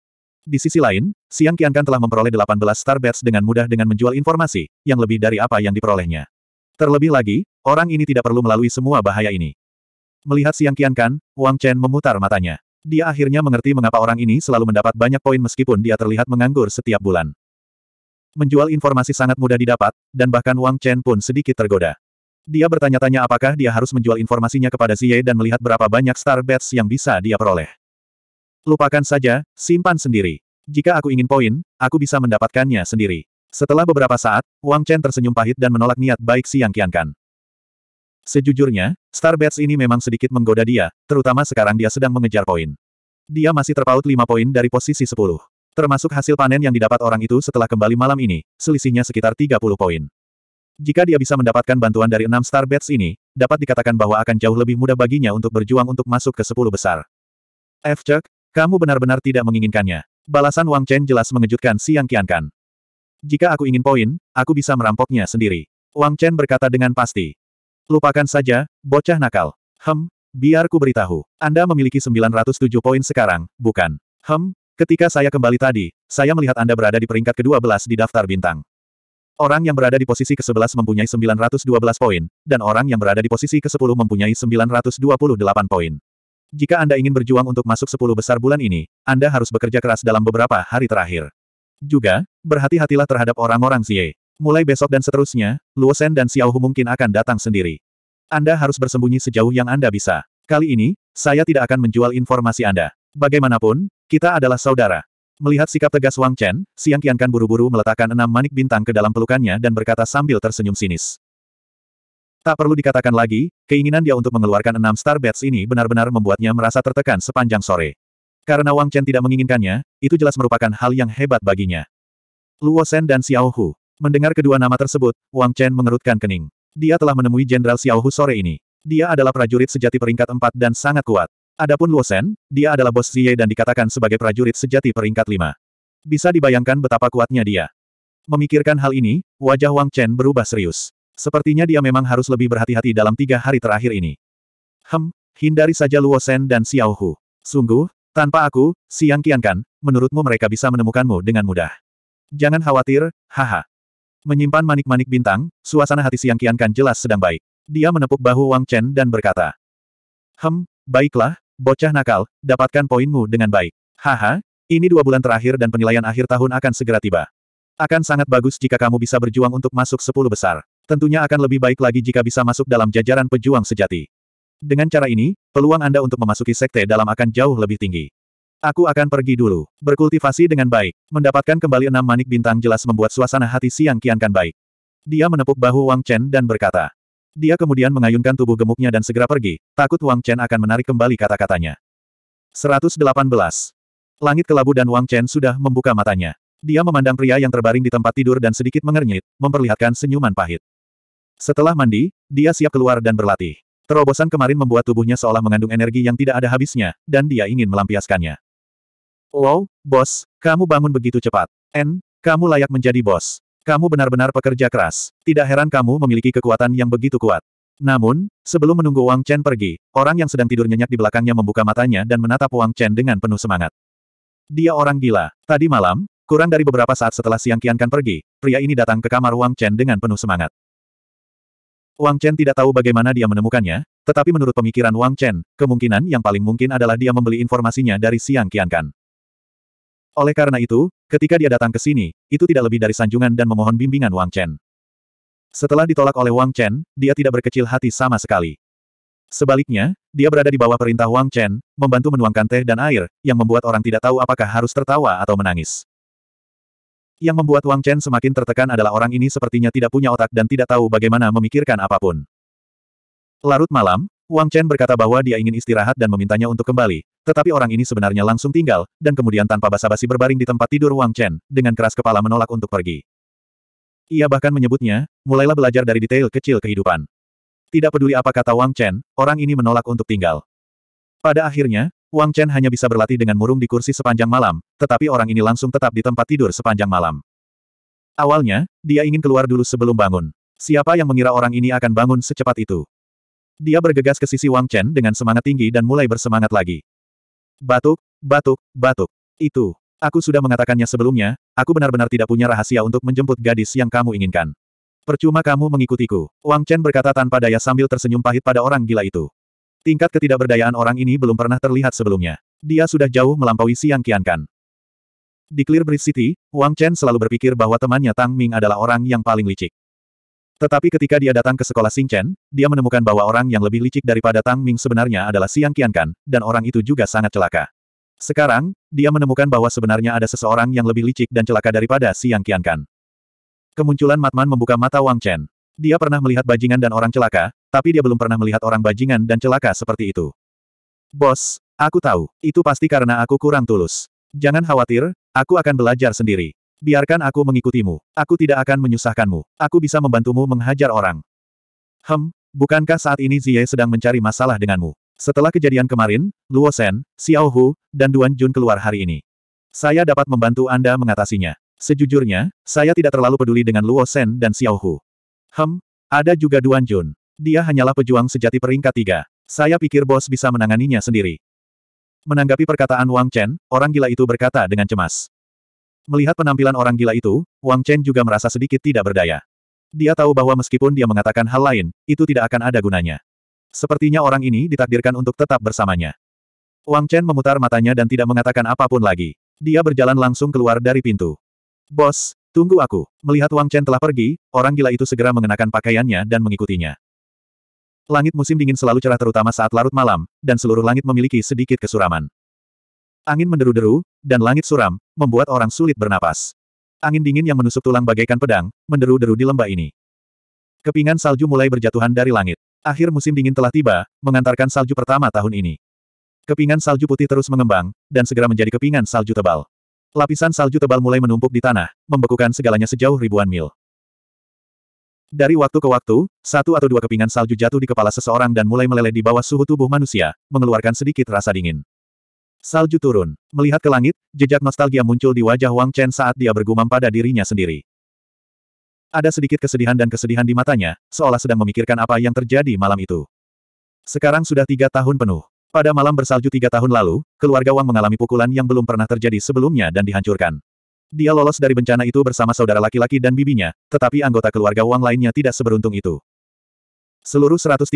Di sisi lain, Siang Kian Kan telah memperoleh 18 bets dengan mudah dengan menjual informasi, yang lebih dari apa yang diperolehnya. Terlebih lagi, orang ini tidak perlu melalui semua bahaya ini. Melihat Siang Kian Kan, Wang Chen memutar matanya. Dia akhirnya mengerti mengapa orang ini selalu mendapat banyak poin meskipun dia terlihat menganggur setiap bulan. Menjual informasi sangat mudah didapat, dan bahkan Wang Chen pun sedikit tergoda. Dia bertanya-tanya apakah dia harus menjual informasinya kepada Xie dan melihat berapa banyak star bets yang bisa dia peroleh. Lupakan saja, simpan sendiri. Jika aku ingin poin, aku bisa mendapatkannya sendiri. Setelah beberapa saat, Wang Chen tersenyum pahit dan menolak niat baik Siang Qiankan. Sejujurnya, star bets ini memang sedikit menggoda dia, terutama sekarang dia sedang mengejar poin. Dia masih terpaut 5 poin dari posisi 10. Termasuk hasil panen yang didapat orang itu setelah kembali malam ini, selisihnya sekitar 30 poin. Jika dia bisa mendapatkan bantuan dari enam Star Bats ini, dapat dikatakan bahwa akan jauh lebih mudah baginya untuk berjuang untuk masuk ke sepuluh besar. F. Chuck, kamu benar-benar tidak menginginkannya. Balasan Wang Chen jelas mengejutkan Siang Qiankan. Jika aku ingin poin, aku bisa merampoknya sendiri. Wang Chen berkata dengan pasti. Lupakan saja, bocah nakal. Hem, biar ku beritahu. Anda memiliki 907 poin sekarang, bukan? Hem, ketika saya kembali tadi, saya melihat Anda berada di peringkat ke-12 di daftar bintang. Orang yang berada di posisi ke-11 mempunyai 912 poin, dan orang yang berada di posisi ke-10 mempunyai 928 poin. Jika Anda ingin berjuang untuk masuk 10 besar bulan ini, Anda harus bekerja keras dalam beberapa hari terakhir. Juga, berhati-hatilah terhadap orang-orang Xie. Mulai besok dan seterusnya, Luosen dan Xiao Hu mungkin akan datang sendiri. Anda harus bersembunyi sejauh yang Anda bisa. Kali ini, saya tidak akan menjual informasi Anda. Bagaimanapun, kita adalah saudara. Melihat sikap tegas Wang Chen, Siang Qiankan buru-buru meletakkan enam manik bintang ke dalam pelukannya dan berkata sambil tersenyum sinis. Tak perlu dikatakan lagi, keinginan dia untuk mengeluarkan enam star Starbats ini benar-benar membuatnya merasa tertekan sepanjang sore. Karena Wang Chen tidak menginginkannya, itu jelas merupakan hal yang hebat baginya. Luo Shen dan Xiao Hu. Mendengar kedua nama tersebut, Wang Chen mengerutkan kening. Dia telah menemui Jenderal Xiao Hu sore ini. Dia adalah prajurit sejati peringkat empat dan sangat kuat. Adapun Luosen, dia adalah bos Xie dan dikatakan sebagai prajurit sejati peringkat lima. Bisa dibayangkan betapa kuatnya dia. Memikirkan hal ini, wajah Wang Chen berubah serius. Sepertinya dia memang harus lebih berhati-hati dalam tiga hari terakhir ini. Hem, hindari saja Luosen dan Xiao Hu. Sungguh, tanpa aku, Siang Kan, menurutmu mereka bisa menemukanmu dengan mudah. Jangan khawatir, haha. Menyimpan manik-manik bintang, suasana hati Siang Kan jelas sedang baik. Dia menepuk bahu Wang Chen dan berkata, Hem, baiklah, Bocah nakal, dapatkan poinmu dengan baik. Haha, ini dua bulan terakhir dan penilaian akhir tahun akan segera tiba. Akan sangat bagus jika kamu bisa berjuang untuk masuk sepuluh besar. Tentunya akan lebih baik lagi jika bisa masuk dalam jajaran pejuang sejati. Dengan cara ini, peluang Anda untuk memasuki sekte dalam akan jauh lebih tinggi. Aku akan pergi dulu. Berkultivasi dengan baik. Mendapatkan kembali enam manik bintang jelas membuat suasana hati Siang kiankan baik. Dia menepuk bahu Wang Chen dan berkata, dia kemudian mengayunkan tubuh gemuknya dan segera pergi, takut Wang Chen akan menarik kembali kata-katanya. 118. Langit kelabu dan Wang Chen sudah membuka matanya. Dia memandang pria yang terbaring di tempat tidur dan sedikit mengernyit, memperlihatkan senyuman pahit. Setelah mandi, dia siap keluar dan berlatih. Terobosan kemarin membuat tubuhnya seolah mengandung energi yang tidak ada habisnya, dan dia ingin melampiaskannya. Wow, bos, kamu bangun begitu cepat. N, kamu layak menjadi bos. Kamu benar-benar pekerja keras. Tidak heran kamu memiliki kekuatan yang begitu kuat. Namun, sebelum menunggu Wang Chen pergi, orang yang sedang tidur nyenyak di belakangnya membuka matanya dan menatap Wang Chen dengan penuh semangat. Dia orang gila. Tadi malam, kurang dari beberapa saat setelah Siang Kiankan pergi, pria ini datang ke kamar Wang Chen dengan penuh semangat. Wang Chen tidak tahu bagaimana dia menemukannya, tetapi menurut pemikiran Wang Chen, kemungkinan yang paling mungkin adalah dia membeli informasinya dari Siang Kiankan. Oleh karena itu, ketika dia datang ke sini, itu tidak lebih dari sanjungan dan memohon bimbingan Wang Chen. Setelah ditolak oleh Wang Chen, dia tidak berkecil hati sama sekali. Sebaliknya, dia berada di bawah perintah Wang Chen, membantu menuangkan teh dan air, yang membuat orang tidak tahu apakah harus tertawa atau menangis. Yang membuat Wang Chen semakin tertekan adalah orang ini sepertinya tidak punya otak dan tidak tahu bagaimana memikirkan apapun. Larut malam, Wang Chen berkata bahwa dia ingin istirahat dan memintanya untuk kembali, tetapi orang ini sebenarnya langsung tinggal, dan kemudian tanpa basa-basi berbaring di tempat tidur Wang Chen, dengan keras kepala menolak untuk pergi. Ia bahkan menyebutnya, mulailah belajar dari detail kecil kehidupan. Tidak peduli apa kata Wang Chen, orang ini menolak untuk tinggal. Pada akhirnya, Wang Chen hanya bisa berlatih dengan murung di kursi sepanjang malam, tetapi orang ini langsung tetap di tempat tidur sepanjang malam. Awalnya, dia ingin keluar dulu sebelum bangun. Siapa yang mengira orang ini akan bangun secepat itu? Dia bergegas ke sisi Wang Chen dengan semangat tinggi dan mulai bersemangat lagi. Batuk, batuk, batuk. Itu. Aku sudah mengatakannya sebelumnya, aku benar-benar tidak punya rahasia untuk menjemput gadis yang kamu inginkan. Percuma kamu mengikutiku. Wang Chen berkata tanpa daya sambil tersenyum pahit pada orang gila itu. Tingkat ketidakberdayaan orang ini belum pernah terlihat sebelumnya. Dia sudah jauh melampaui Siang Qiankan. Di Clear Bridge City, Wang Chen selalu berpikir bahwa temannya Tang Ming adalah orang yang paling licik. Tetapi ketika dia datang ke sekolah Sing Chen, dia menemukan bahwa orang yang lebih licik daripada Tang Ming sebenarnya adalah Xiang Qiankan, dan orang itu juga sangat celaka. Sekarang, dia menemukan bahwa sebenarnya ada seseorang yang lebih licik dan celaka daripada Xiang Qiankan. Kemunculan Matman membuka mata Wang Chen. Dia pernah melihat bajingan dan orang celaka, tapi dia belum pernah melihat orang bajingan dan celaka seperti itu. Bos, aku tahu, itu pasti karena aku kurang tulus. Jangan khawatir, aku akan belajar sendiri. Biarkan aku mengikutimu. Aku tidak akan menyusahkanmu. Aku bisa membantumu menghajar orang. Hem, bukankah saat ini Zie sedang mencari masalah denganmu? Setelah kejadian kemarin, Luo Shen, Xiao Hu, dan Duan Jun keluar hari ini. Saya dapat membantu Anda mengatasinya. Sejujurnya, saya tidak terlalu peduli dengan Luo Shen dan Xiao Hu. Hem, ada juga Duan Jun. Dia hanyalah pejuang sejati peringkat tiga. Saya pikir bos bisa menanganinya sendiri. Menanggapi perkataan Wang Chen, orang gila itu berkata dengan cemas. Melihat penampilan orang gila itu, Wang Chen juga merasa sedikit tidak berdaya. Dia tahu bahwa meskipun dia mengatakan hal lain, itu tidak akan ada gunanya. Sepertinya orang ini ditakdirkan untuk tetap bersamanya. Wang Chen memutar matanya dan tidak mengatakan apapun lagi. Dia berjalan langsung keluar dari pintu. Bos, tunggu aku. Melihat Wang Chen telah pergi, orang gila itu segera mengenakan pakaiannya dan mengikutinya. Langit musim dingin selalu cerah terutama saat larut malam, dan seluruh langit memiliki sedikit kesuraman. Angin menderu-deru, dan langit suram, membuat orang sulit bernapas. Angin dingin yang menusuk tulang bagaikan pedang, menderu-deru di lembah ini. Kepingan salju mulai berjatuhan dari langit. Akhir musim dingin telah tiba, mengantarkan salju pertama tahun ini. Kepingan salju putih terus mengembang, dan segera menjadi kepingan salju tebal. Lapisan salju tebal mulai menumpuk di tanah, membekukan segalanya sejauh ribuan mil. Dari waktu ke waktu, satu atau dua kepingan salju jatuh di kepala seseorang dan mulai meleleh di bawah suhu tubuh manusia, mengeluarkan sedikit rasa dingin. Salju turun. Melihat ke langit, jejak nostalgia muncul di wajah Wang Chen saat dia bergumam pada dirinya sendiri. Ada sedikit kesedihan dan kesedihan di matanya, seolah sedang memikirkan apa yang terjadi malam itu. Sekarang sudah tiga tahun penuh. Pada malam bersalju tiga tahun lalu, keluarga Wang mengalami pukulan yang belum pernah terjadi sebelumnya dan dihancurkan. Dia lolos dari bencana itu bersama saudara laki-laki dan bibinya, tetapi anggota keluarga Wang lainnya tidak seberuntung itu. Seluruh 137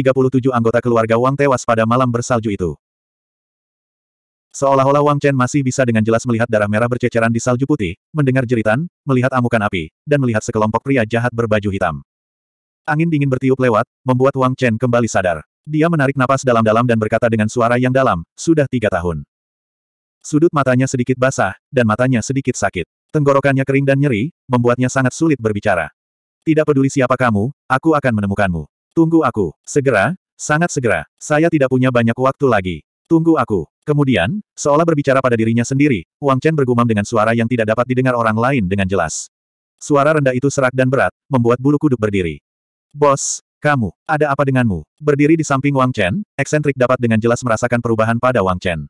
anggota keluarga Wang tewas pada malam bersalju itu. Seolah-olah Wang Chen masih bisa dengan jelas melihat darah merah berceceran di salju putih, mendengar jeritan, melihat amukan api, dan melihat sekelompok pria jahat berbaju hitam. Angin dingin bertiup lewat, membuat Wang Chen kembali sadar. Dia menarik napas dalam-dalam dan berkata dengan suara yang dalam, sudah tiga tahun. Sudut matanya sedikit basah, dan matanya sedikit sakit. Tenggorokannya kering dan nyeri, membuatnya sangat sulit berbicara. Tidak peduli siapa kamu, aku akan menemukanmu. Tunggu aku. Segera, sangat segera. Saya tidak punya banyak waktu lagi. Tunggu aku. Kemudian, seolah berbicara pada dirinya sendiri, Wang Chen bergumam dengan suara yang tidak dapat didengar orang lain dengan jelas. Suara rendah itu serak dan berat, membuat bulu kuduk berdiri. Bos, kamu, ada apa denganmu? Berdiri di samping Wang Chen, eksentrik dapat dengan jelas merasakan perubahan pada Wang Chen.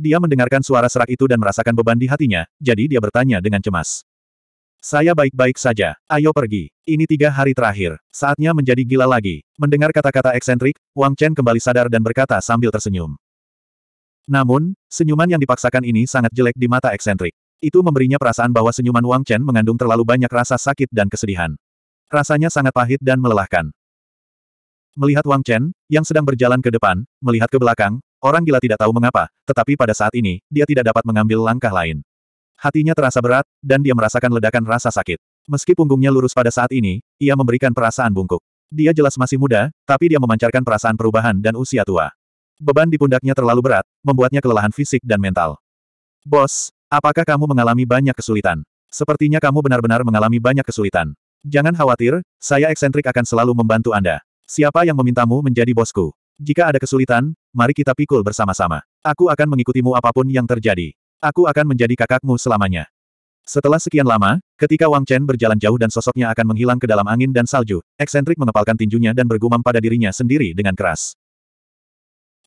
Dia mendengarkan suara serak itu dan merasakan beban di hatinya, jadi dia bertanya dengan cemas. Saya baik-baik saja. Ayo pergi. Ini tiga hari terakhir. Saatnya menjadi gila lagi. Mendengar kata-kata eksentrik, Wang Chen kembali sadar dan berkata sambil tersenyum. Namun, senyuman yang dipaksakan ini sangat jelek di mata eksentrik. Itu memberinya perasaan bahwa senyuman Wang Chen mengandung terlalu banyak rasa sakit dan kesedihan. Rasanya sangat pahit dan melelahkan. Melihat Wang Chen, yang sedang berjalan ke depan, melihat ke belakang, orang gila tidak tahu mengapa, tetapi pada saat ini, dia tidak dapat mengambil langkah lain. Hatinya terasa berat, dan dia merasakan ledakan rasa sakit. Meski punggungnya lurus pada saat ini, ia memberikan perasaan bungkuk. Dia jelas masih muda, tapi dia memancarkan perasaan perubahan dan usia tua beban di pundaknya terlalu berat, membuatnya kelelahan fisik dan mental. Bos, apakah kamu mengalami banyak kesulitan? Sepertinya kamu benar-benar mengalami banyak kesulitan. Jangan khawatir, saya eksentrik akan selalu membantu Anda. Siapa yang memintamu menjadi bosku? Jika ada kesulitan, mari kita pikul bersama-sama. Aku akan mengikutimu apapun yang terjadi. Aku akan menjadi kakakmu selamanya. Setelah sekian lama, ketika Wang Chen berjalan jauh dan sosoknya akan menghilang ke dalam angin dan salju, eksentrik mengepalkan tinjunya dan bergumam pada dirinya sendiri dengan keras.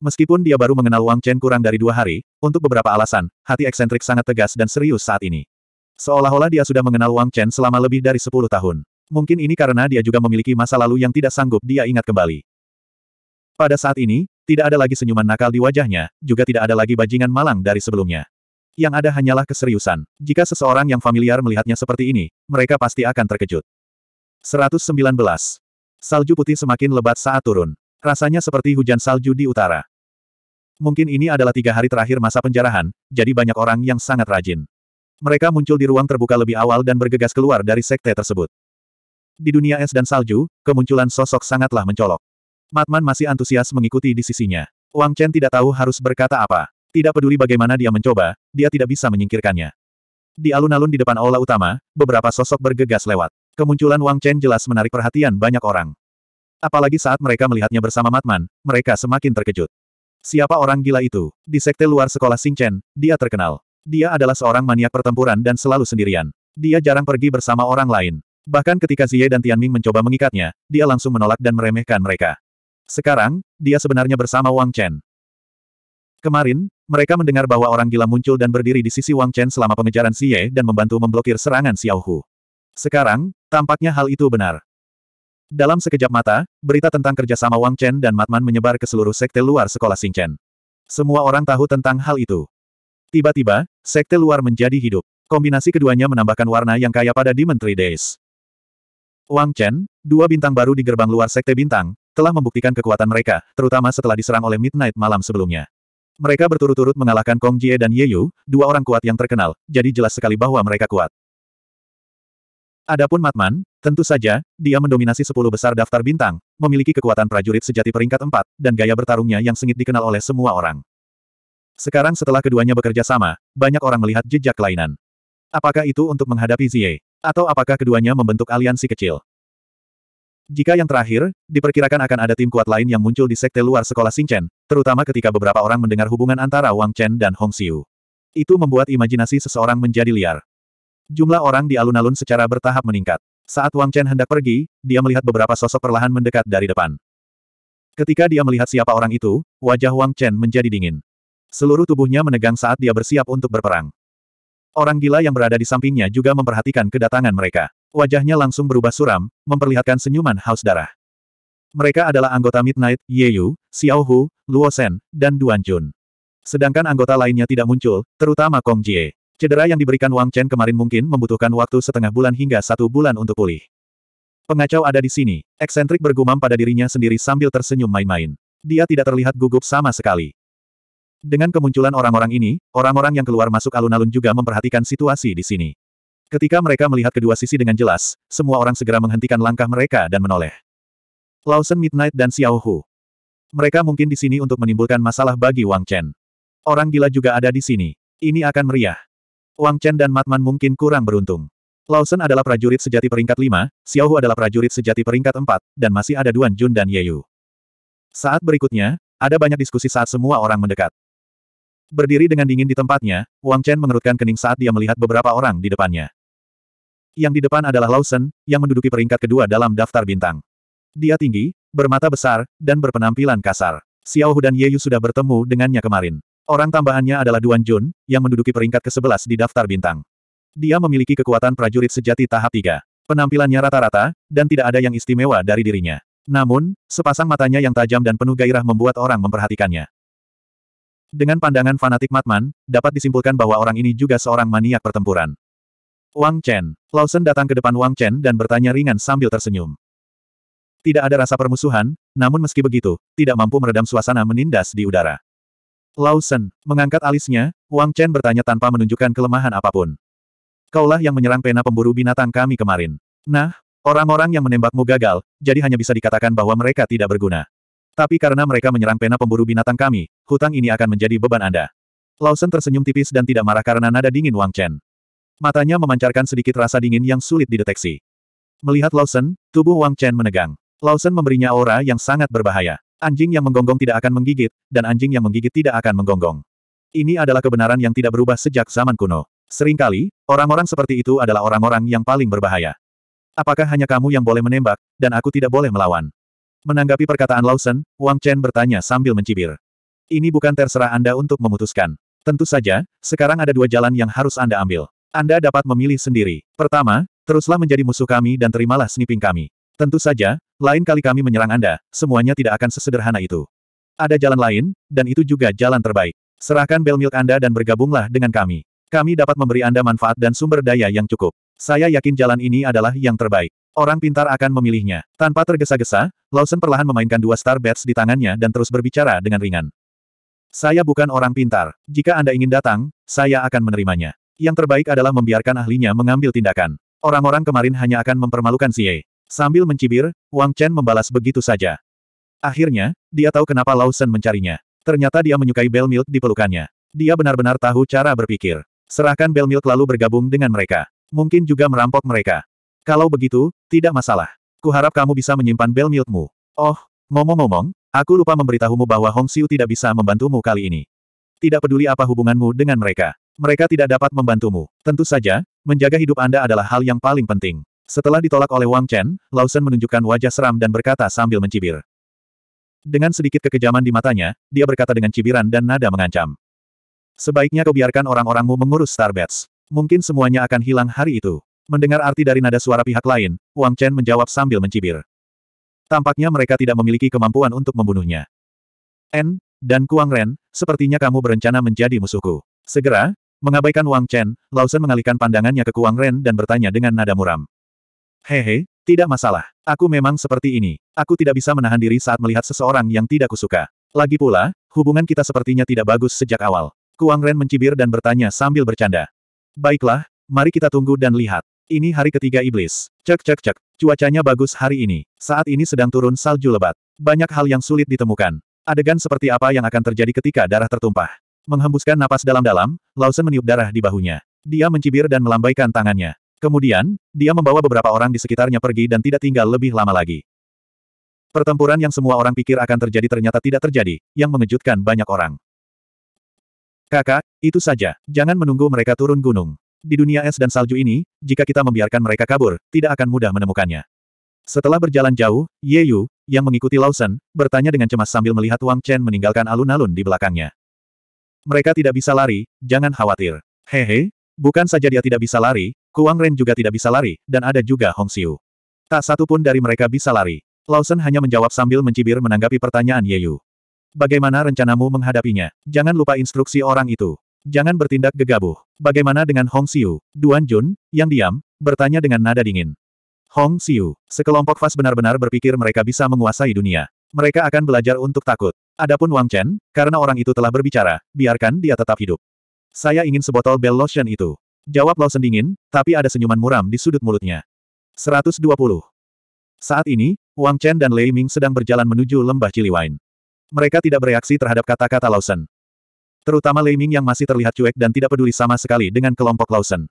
Meskipun dia baru mengenal Wang Chen kurang dari dua hari, untuk beberapa alasan, hati eksentrik sangat tegas dan serius saat ini. Seolah-olah dia sudah mengenal Wang Chen selama lebih dari sepuluh tahun. Mungkin ini karena dia juga memiliki masa lalu yang tidak sanggup dia ingat kembali. Pada saat ini, tidak ada lagi senyuman nakal di wajahnya, juga tidak ada lagi bajingan malang dari sebelumnya. Yang ada hanyalah keseriusan. Jika seseorang yang familiar melihatnya seperti ini, mereka pasti akan terkejut. 119. Salju putih semakin lebat saat turun. Rasanya seperti hujan salju di utara. Mungkin ini adalah tiga hari terakhir masa penjarahan, jadi banyak orang yang sangat rajin. Mereka muncul di ruang terbuka lebih awal dan bergegas keluar dari sekte tersebut. Di dunia es dan salju, kemunculan sosok sangatlah mencolok. Matman masih antusias mengikuti di sisinya. Wang Chen tidak tahu harus berkata apa. Tidak peduli bagaimana dia mencoba, dia tidak bisa menyingkirkannya. Di alun-alun di depan aula utama, beberapa sosok bergegas lewat. Kemunculan Wang Chen jelas menarik perhatian banyak orang. Apalagi saat mereka melihatnya bersama Matman, mereka semakin terkejut. Siapa orang gila itu? Di sekte luar sekolah Singchen, dia terkenal. Dia adalah seorang maniak pertempuran dan selalu sendirian. Dia jarang pergi bersama orang lain. Bahkan ketika Zie dan Tianming mencoba mengikatnya, dia langsung menolak dan meremehkan mereka. Sekarang, dia sebenarnya bersama Wang Chen. Kemarin, mereka mendengar bahwa orang gila muncul dan berdiri di sisi Wang Chen selama pengejaran Xie dan membantu memblokir serangan Xiao Hu. Sekarang, tampaknya hal itu benar. Dalam sekejap mata, berita tentang kerjasama Wang Chen dan Matman menyebar ke seluruh sekte luar sekolah Chen. Semua orang tahu tentang hal itu. Tiba-tiba, sekte luar menjadi hidup. Kombinasi keduanya menambahkan warna yang kaya pada Demon Dimentri Days. Wang Chen, dua bintang baru di gerbang luar sekte bintang, telah membuktikan kekuatan mereka, terutama setelah diserang oleh Midnight malam sebelumnya. Mereka berturut-turut mengalahkan Kong Jie dan Ye Yu, dua orang kuat yang terkenal, jadi jelas sekali bahwa mereka kuat. Adapun Matman, tentu saja, dia mendominasi sepuluh besar daftar bintang, memiliki kekuatan prajurit sejati peringkat empat, dan gaya bertarungnya yang sengit dikenal oleh semua orang. Sekarang setelah keduanya bekerja sama, banyak orang melihat jejak kelainan. Apakah itu untuk menghadapi Zie? Atau apakah keduanya membentuk aliansi kecil? Jika yang terakhir, diperkirakan akan ada tim kuat lain yang muncul di sekte luar sekolah Xingchen, terutama ketika beberapa orang mendengar hubungan antara Wang Chen dan Hong Xiu. Itu membuat imajinasi seseorang menjadi liar. Jumlah orang di alun-alun secara bertahap meningkat. Saat Wang Chen hendak pergi, dia melihat beberapa sosok perlahan mendekat dari depan. Ketika dia melihat siapa orang itu, wajah Wang Chen menjadi dingin. Seluruh tubuhnya menegang saat dia bersiap untuk berperang. Orang gila yang berada di sampingnya juga memperhatikan kedatangan mereka. Wajahnya langsung berubah suram, memperlihatkan senyuman haus darah. Mereka adalah anggota Midnight, Ye Yu, Xiao Hu, Luo Shen, dan Duan Jun. Sedangkan anggota lainnya tidak muncul, terutama Kong Jie. Cedera yang diberikan Wang Chen kemarin mungkin membutuhkan waktu setengah bulan hingga satu bulan untuk pulih. Pengacau ada di sini, eksentrik bergumam pada dirinya sendiri sambil tersenyum main-main. Dia tidak terlihat gugup sama sekali. Dengan kemunculan orang-orang ini, orang-orang yang keluar masuk alun-alun juga memperhatikan situasi di sini. Ketika mereka melihat kedua sisi dengan jelas, semua orang segera menghentikan langkah mereka dan menoleh. Lawson Midnight dan Xiao Hu. Mereka mungkin di sini untuk menimbulkan masalah bagi Wang Chen. Orang gila juga ada di sini. Ini akan meriah. Wang Chen dan Matman mungkin kurang beruntung. Lawson adalah prajurit sejati peringkat 5, Hu adalah prajurit sejati peringkat 4, dan masih ada Duan Jun dan Ye Yu. Saat berikutnya, ada banyak diskusi saat semua orang mendekat. Berdiri dengan dingin di tempatnya, Wang Chen mengerutkan kening saat dia melihat beberapa orang di depannya. Yang di depan adalah Lawson, yang menduduki peringkat kedua dalam daftar bintang. Dia tinggi, bermata besar, dan berpenampilan kasar. Xiao Hu dan Ye Yu sudah bertemu dengannya kemarin. Orang tambahannya adalah Duan Jun, yang menduduki peringkat ke-11 di daftar bintang. Dia memiliki kekuatan prajurit sejati tahap 3. Penampilannya rata-rata, dan tidak ada yang istimewa dari dirinya. Namun, sepasang matanya yang tajam dan penuh gairah membuat orang memperhatikannya. Dengan pandangan fanatik Matman, dapat disimpulkan bahwa orang ini juga seorang maniak pertempuran. Wang Chen. Lawson datang ke depan Wang Chen dan bertanya ringan sambil tersenyum. Tidak ada rasa permusuhan, namun meski begitu, tidak mampu meredam suasana menindas di udara. Lawson, mengangkat alisnya, Wang Chen bertanya tanpa menunjukkan kelemahan apapun. Kaulah yang menyerang pena pemburu binatang kami kemarin. Nah, orang-orang yang menembakmu gagal, jadi hanya bisa dikatakan bahwa mereka tidak berguna. Tapi karena mereka menyerang pena pemburu binatang kami, hutang ini akan menjadi beban Anda. Lawson tersenyum tipis dan tidak marah karena nada dingin Wang Chen. Matanya memancarkan sedikit rasa dingin yang sulit dideteksi. Melihat Lawson, tubuh Wang Chen menegang. Lawson memberinya aura yang sangat berbahaya. Anjing yang menggonggong tidak akan menggigit, dan anjing yang menggigit tidak akan menggonggong. Ini adalah kebenaran yang tidak berubah sejak zaman kuno. Seringkali, orang-orang seperti itu adalah orang-orang yang paling berbahaya. Apakah hanya kamu yang boleh menembak, dan aku tidak boleh melawan? Menanggapi perkataan Lawson, Wang Chen bertanya sambil mencibir. Ini bukan terserah Anda untuk memutuskan. Tentu saja, sekarang ada dua jalan yang harus Anda ambil. Anda dapat memilih sendiri. Pertama, teruslah menjadi musuh kami dan terimalah sniping kami. Tentu saja, lain kali kami menyerang Anda, semuanya tidak akan sesederhana itu. Ada jalan lain, dan itu juga jalan terbaik. Serahkan bel milk Anda dan bergabunglah dengan kami. Kami dapat memberi Anda manfaat dan sumber daya yang cukup. Saya yakin jalan ini adalah yang terbaik. Orang pintar akan memilihnya. Tanpa tergesa-gesa, Lawson perlahan memainkan dua star bets di tangannya dan terus berbicara dengan ringan. Saya bukan orang pintar. Jika Anda ingin datang, saya akan menerimanya. Yang terbaik adalah membiarkan ahlinya mengambil tindakan. Orang-orang kemarin hanya akan mempermalukan Xie. Sambil mencibir, Wang Chen membalas begitu saja. Akhirnya, dia tahu kenapa Lawson mencarinya. Ternyata dia menyukai bell milk di pelukannya. Dia benar-benar tahu cara berpikir. Serahkan bell milk lalu bergabung dengan mereka. Mungkin juga merampok mereka. Kalau begitu, tidak masalah. Kuharap kamu bisa menyimpan bell milkmu. Oh, ngomong-ngomong, aku lupa memberitahumu bahwa Hong Xiu tidak bisa membantumu kali ini. Tidak peduli apa hubunganmu dengan mereka. Mereka tidak dapat membantumu. Tentu saja, menjaga hidup Anda adalah hal yang paling penting. Setelah ditolak oleh Wang Chen, Lawson menunjukkan wajah seram dan berkata sambil mencibir. Dengan sedikit kekejaman di matanya, dia berkata dengan cibiran dan nada mengancam. Sebaiknya kau biarkan orang-orangmu mengurus Starbats. Mungkin semuanya akan hilang hari itu. Mendengar arti dari nada suara pihak lain, Wang Chen menjawab sambil mencibir. Tampaknya mereka tidak memiliki kemampuan untuk membunuhnya. N, dan Kuang Ren, sepertinya kamu berencana menjadi musuhku. Segera, mengabaikan Wang Chen, Lawson mengalihkan pandangannya ke Kuang Ren dan bertanya dengan nada muram. Hehe, tidak masalah. Aku memang seperti ini. Aku tidak bisa menahan diri saat melihat seseorang yang tidak kusuka. Lagi pula, hubungan kita sepertinya tidak bagus sejak awal. Kuang Ren mencibir dan bertanya sambil bercanda. Baiklah, mari kita tunggu dan lihat. Ini hari ketiga iblis. Cek cek cek, cuacanya bagus hari ini. Saat ini sedang turun salju lebat. Banyak hal yang sulit ditemukan. Adegan seperti apa yang akan terjadi ketika darah tertumpah. Menghembuskan napas dalam-dalam, Lawson meniup darah di bahunya. Dia mencibir dan melambaikan tangannya. Kemudian, dia membawa beberapa orang di sekitarnya pergi dan tidak tinggal lebih lama lagi. Pertempuran yang semua orang pikir akan terjadi ternyata tidak terjadi, yang mengejutkan banyak orang. Kakak, itu saja. Jangan menunggu mereka turun gunung. Di dunia es dan salju ini, jika kita membiarkan mereka kabur, tidak akan mudah menemukannya. Setelah berjalan jauh, Ye Yu, yang mengikuti Lawson, bertanya dengan cemas sambil melihat Wang Chen meninggalkan alun-alun di belakangnya. Mereka tidak bisa lari, jangan khawatir. Hehe, bukan saja dia tidak bisa lari, Kuang Ren juga tidak bisa lari, dan ada juga Hong Xiu. Tak satu pun dari mereka bisa lari. Lawson hanya menjawab sambil mencibir menanggapi pertanyaan Ye Yu. Bagaimana rencanamu menghadapinya? Jangan lupa instruksi orang itu. Jangan bertindak gegabah. Bagaimana dengan Hong Xiu? Duan Jun, yang diam, bertanya dengan nada dingin. Hong Xiu, sekelompok Fas benar-benar berpikir mereka bisa menguasai dunia. Mereka akan belajar untuk takut. Adapun Wang Chen, karena orang itu telah berbicara, biarkan dia tetap hidup. Saya ingin sebotol bell lotion itu. Jawab Lawson dingin, tapi ada senyuman muram di sudut mulutnya. 120. Saat ini, Wang Chen dan Lei Ming sedang berjalan menuju lembah Ciliwain. Mereka tidak bereaksi terhadap kata-kata Lawson. Terutama Lei Ming yang masih terlihat cuek dan tidak peduli sama sekali dengan kelompok Lawson.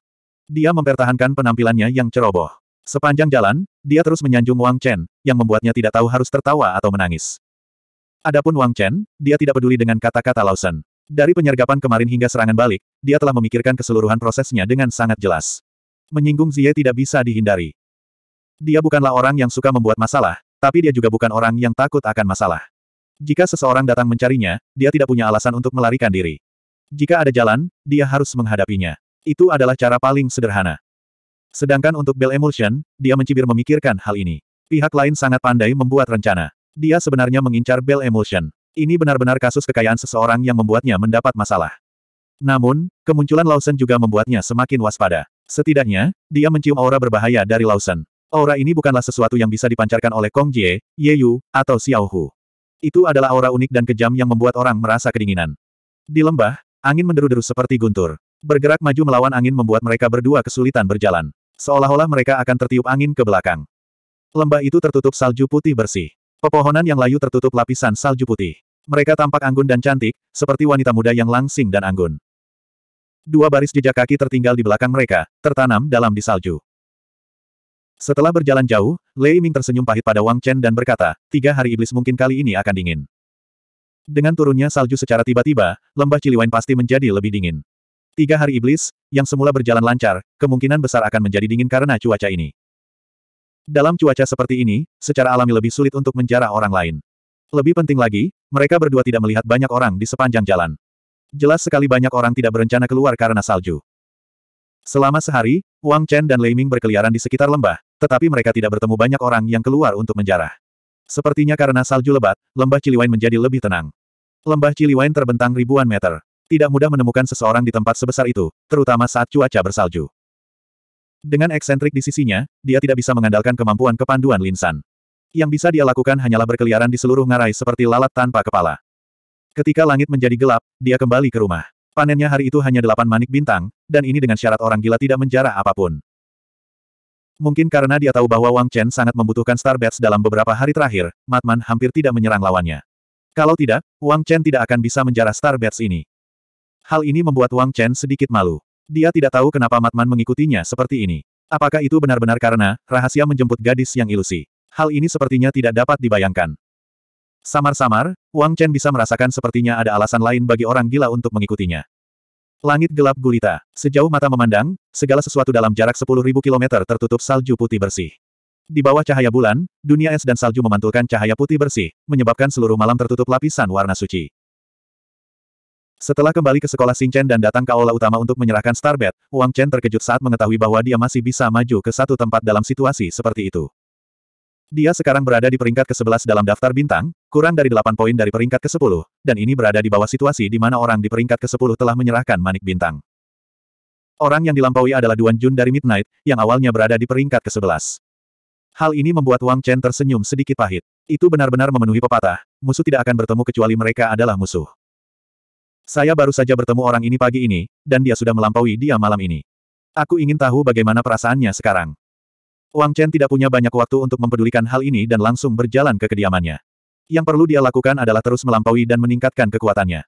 Dia mempertahankan penampilannya yang ceroboh. Sepanjang jalan, dia terus menyanjung Wang Chen, yang membuatnya tidak tahu harus tertawa atau menangis. Adapun Wang Chen, dia tidak peduli dengan kata-kata Lawson. Dari penyergapan kemarin hingga serangan balik, dia telah memikirkan keseluruhan prosesnya dengan sangat jelas. Menyinggung Zie tidak bisa dihindari. Dia bukanlah orang yang suka membuat masalah, tapi dia juga bukan orang yang takut akan masalah. Jika seseorang datang mencarinya, dia tidak punya alasan untuk melarikan diri. Jika ada jalan, dia harus menghadapinya. Itu adalah cara paling sederhana. Sedangkan untuk Bell Emulsion, dia mencibir memikirkan hal ini. Pihak lain sangat pandai membuat rencana. Dia sebenarnya mengincar Bell Emulsion. Ini benar-benar kasus kekayaan seseorang yang membuatnya mendapat masalah. Namun, kemunculan Lawson juga membuatnya semakin waspada. Setidaknya, dia mencium aura berbahaya dari Lawson. Aura ini bukanlah sesuatu yang bisa dipancarkan oleh Kong Jie, Ye Yu, atau Xiao Hu. Itu adalah aura unik dan kejam yang membuat orang merasa kedinginan. Di lembah, angin menderu-deru seperti guntur. Bergerak maju melawan angin membuat mereka berdua kesulitan berjalan. Seolah-olah mereka akan tertiup angin ke belakang. Lembah itu tertutup salju putih bersih. Pepohonan yang layu tertutup lapisan salju putih. Mereka tampak anggun dan cantik, seperti wanita muda yang langsing dan anggun. Dua baris jejak kaki tertinggal di belakang mereka, tertanam dalam di salju. Setelah berjalan jauh, Lei Ming tersenyum pahit pada Wang Chen dan berkata, tiga hari iblis mungkin kali ini akan dingin. Dengan turunnya salju secara tiba-tiba, lembah Ciliwain pasti menjadi lebih dingin. Tiga hari iblis, yang semula berjalan lancar, kemungkinan besar akan menjadi dingin karena cuaca ini. Dalam cuaca seperti ini, secara alami lebih sulit untuk menjarah orang lain. Lebih penting lagi, mereka berdua tidak melihat banyak orang di sepanjang jalan. Jelas sekali banyak orang tidak berencana keluar karena salju. Selama sehari, Wang Chen dan Lei Ming berkeliaran di sekitar lembah, tetapi mereka tidak bertemu banyak orang yang keluar untuk menjarah. Sepertinya karena salju lebat, lembah Ciliwain menjadi lebih tenang. Lembah Ciliwain terbentang ribuan meter. Tidak mudah menemukan seseorang di tempat sebesar itu, terutama saat cuaca bersalju. Dengan eksentrik di sisinya, dia tidak bisa mengandalkan kemampuan kepanduan Linsan. Yang bisa dia lakukan hanyalah berkeliaran di seluruh ngarai seperti lalat tanpa kepala. Ketika langit menjadi gelap, dia kembali ke rumah. Panennya hari itu hanya delapan manik bintang, dan ini dengan syarat orang gila tidak menjarah apapun. Mungkin karena dia tahu bahwa Wang Chen sangat membutuhkan Starbats dalam beberapa hari terakhir, Matman hampir tidak menyerang lawannya. Kalau tidak, Wang Chen tidak akan bisa Star Starbats ini. Hal ini membuat Wang Chen sedikit malu. Dia tidak tahu kenapa Matman mengikutinya seperti ini. Apakah itu benar-benar karena rahasia menjemput gadis yang ilusi? Hal ini sepertinya tidak dapat dibayangkan. Samar-samar, Wang Chen bisa merasakan sepertinya ada alasan lain bagi orang gila untuk mengikutinya. Langit gelap gulita. Sejauh mata memandang, segala sesuatu dalam jarak 10.000 km tertutup salju putih bersih. Di bawah cahaya bulan, dunia es dan salju memantulkan cahaya putih bersih, menyebabkan seluruh malam tertutup lapisan warna suci. Setelah kembali ke sekolah Chen dan datang ke aula utama untuk menyerahkan Starbed, Wang Chen terkejut saat mengetahui bahwa dia masih bisa maju ke satu tempat dalam situasi seperti itu. Dia sekarang berada di peringkat ke-11 dalam daftar bintang, kurang dari 8 poin dari peringkat ke-10, dan ini berada di bawah situasi di mana orang di peringkat ke-10 telah menyerahkan manik bintang. Orang yang dilampaui adalah Duan Jun dari Midnight, yang awalnya berada di peringkat ke-11. Hal ini membuat Wang Chen tersenyum sedikit pahit. Itu benar-benar memenuhi pepatah, musuh tidak akan bertemu kecuali mereka adalah musuh. Saya baru saja bertemu orang ini pagi ini, dan dia sudah melampaui dia malam ini. Aku ingin tahu bagaimana perasaannya sekarang. Wang Chen tidak punya banyak waktu untuk mempedulikan hal ini dan langsung berjalan ke kediamannya. Yang perlu dia lakukan adalah terus melampaui dan meningkatkan kekuatannya.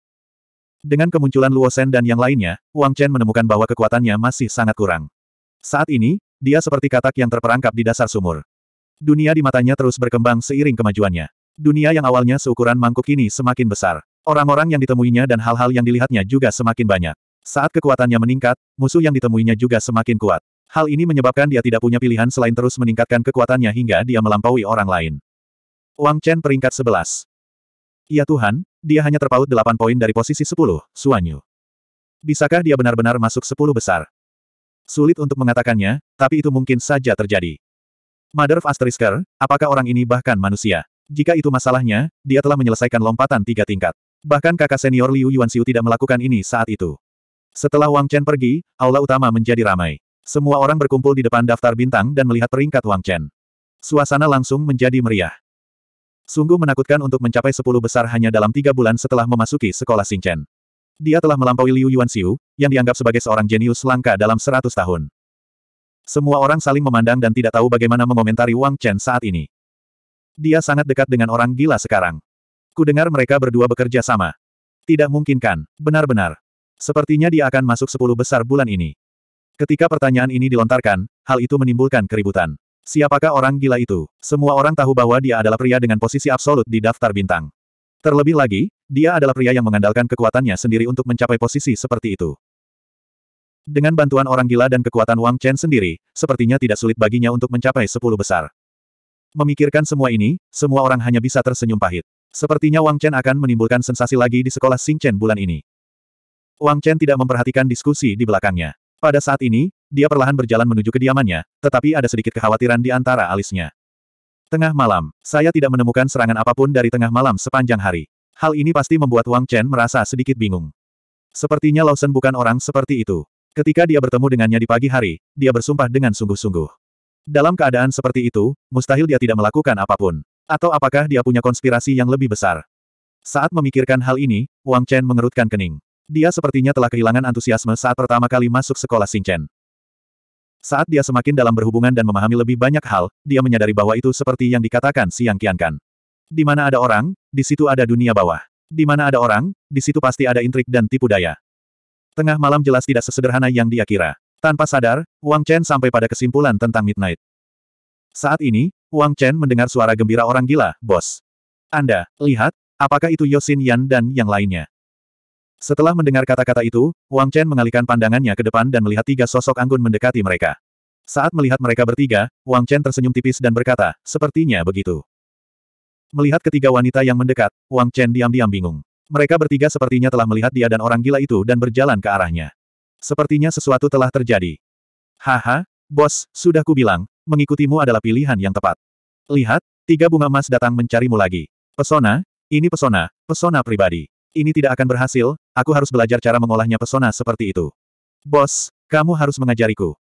Dengan kemunculan Luo Shen dan yang lainnya, Wang Chen menemukan bahwa kekuatannya masih sangat kurang. Saat ini, dia seperti katak yang terperangkap di dasar sumur. Dunia di matanya terus berkembang seiring kemajuannya. Dunia yang awalnya seukuran mangkuk ini semakin besar. Orang-orang yang ditemuinya dan hal-hal yang dilihatnya juga semakin banyak. Saat kekuatannya meningkat, musuh yang ditemuinya juga semakin kuat. Hal ini menyebabkan dia tidak punya pilihan selain terus meningkatkan kekuatannya hingga dia melampaui orang lain. Wang Chen peringkat 11. Ya Tuhan, dia hanya terpaut 8 poin dari posisi 10, Suanyu. Bisakah dia benar-benar masuk 10 besar? Sulit untuk mengatakannya, tapi itu mungkin saja terjadi. Mother of Asterisker, apakah orang ini bahkan manusia? Jika itu masalahnya, dia telah menyelesaikan lompatan tiga tingkat. Bahkan kakak senior Liu Yuanxiu tidak melakukan ini saat itu. Setelah Wang Chen pergi, aula utama menjadi ramai. Semua orang berkumpul di depan daftar bintang dan melihat peringkat Wang Chen. Suasana langsung menjadi meriah. Sungguh menakutkan untuk mencapai sepuluh besar hanya dalam tiga bulan setelah memasuki sekolah Xingchen. Dia telah melampaui Liu Yuanxiu, yang dianggap sebagai seorang jenius langka dalam seratus tahun. Semua orang saling memandang dan tidak tahu bagaimana mengomentari Wang Chen saat ini. Dia sangat dekat dengan orang gila sekarang. Ku dengar mereka berdua bekerja sama. Tidak mungkin kan? Benar-benar. Sepertinya dia akan masuk sepuluh besar bulan ini. Ketika pertanyaan ini dilontarkan, hal itu menimbulkan keributan. Siapakah orang gila itu? Semua orang tahu bahwa dia adalah pria dengan posisi absolut di daftar bintang. Terlebih lagi, dia adalah pria yang mengandalkan kekuatannya sendiri untuk mencapai posisi seperti itu. Dengan bantuan orang gila dan kekuatan Wang Chen sendiri, sepertinya tidak sulit baginya untuk mencapai sepuluh besar. Memikirkan semua ini, semua orang hanya bisa tersenyum pahit. Sepertinya Wang Chen akan menimbulkan sensasi lagi di sekolah Xing Chen bulan ini. Wang Chen tidak memperhatikan diskusi di belakangnya. Pada saat ini, dia perlahan berjalan menuju kediamannya, tetapi ada sedikit kekhawatiran di antara alisnya. Tengah malam, saya tidak menemukan serangan apapun dari tengah malam sepanjang hari. Hal ini pasti membuat Wang Chen merasa sedikit bingung. Sepertinya Lawson bukan orang seperti itu. Ketika dia bertemu dengannya di pagi hari, dia bersumpah dengan sungguh-sungguh. Dalam keadaan seperti itu, mustahil dia tidak melakukan apapun. Atau apakah dia punya konspirasi yang lebih besar? Saat memikirkan hal ini, Wang Chen mengerutkan kening. Dia sepertinya telah kehilangan antusiasme saat pertama kali masuk sekolah Xingchen. Saat dia semakin dalam berhubungan dan memahami lebih banyak hal, dia menyadari bahwa itu seperti yang dikatakan Siang Qiankan. Di mana ada orang, di situ ada dunia bawah. Di mana ada orang, di situ pasti ada intrik dan tipu daya. Tengah malam jelas tidak sesederhana yang dia kira. Tanpa sadar, Wang Chen sampai pada kesimpulan tentang Midnight. Saat ini, Wang Chen mendengar suara gembira orang gila, bos. Anda, lihat, apakah itu Yosin Yan dan yang lainnya? Setelah mendengar kata-kata itu, Wang Chen mengalihkan pandangannya ke depan dan melihat tiga sosok anggun mendekati mereka. Saat melihat mereka bertiga, Wang Chen tersenyum tipis dan berkata, sepertinya begitu. Melihat ketiga wanita yang mendekat, Wang Chen diam-diam bingung. Mereka bertiga sepertinya telah melihat dia dan orang gila itu dan berjalan ke arahnya. Sepertinya sesuatu telah terjadi. Haha, bos, sudah kubilang, mengikutimu adalah pilihan yang tepat. Lihat, tiga bunga emas datang mencarimu lagi. Pesona, ini pesona, pesona pribadi. Ini tidak akan berhasil, aku harus belajar cara mengolahnya pesona seperti itu. Bos, kamu harus mengajariku.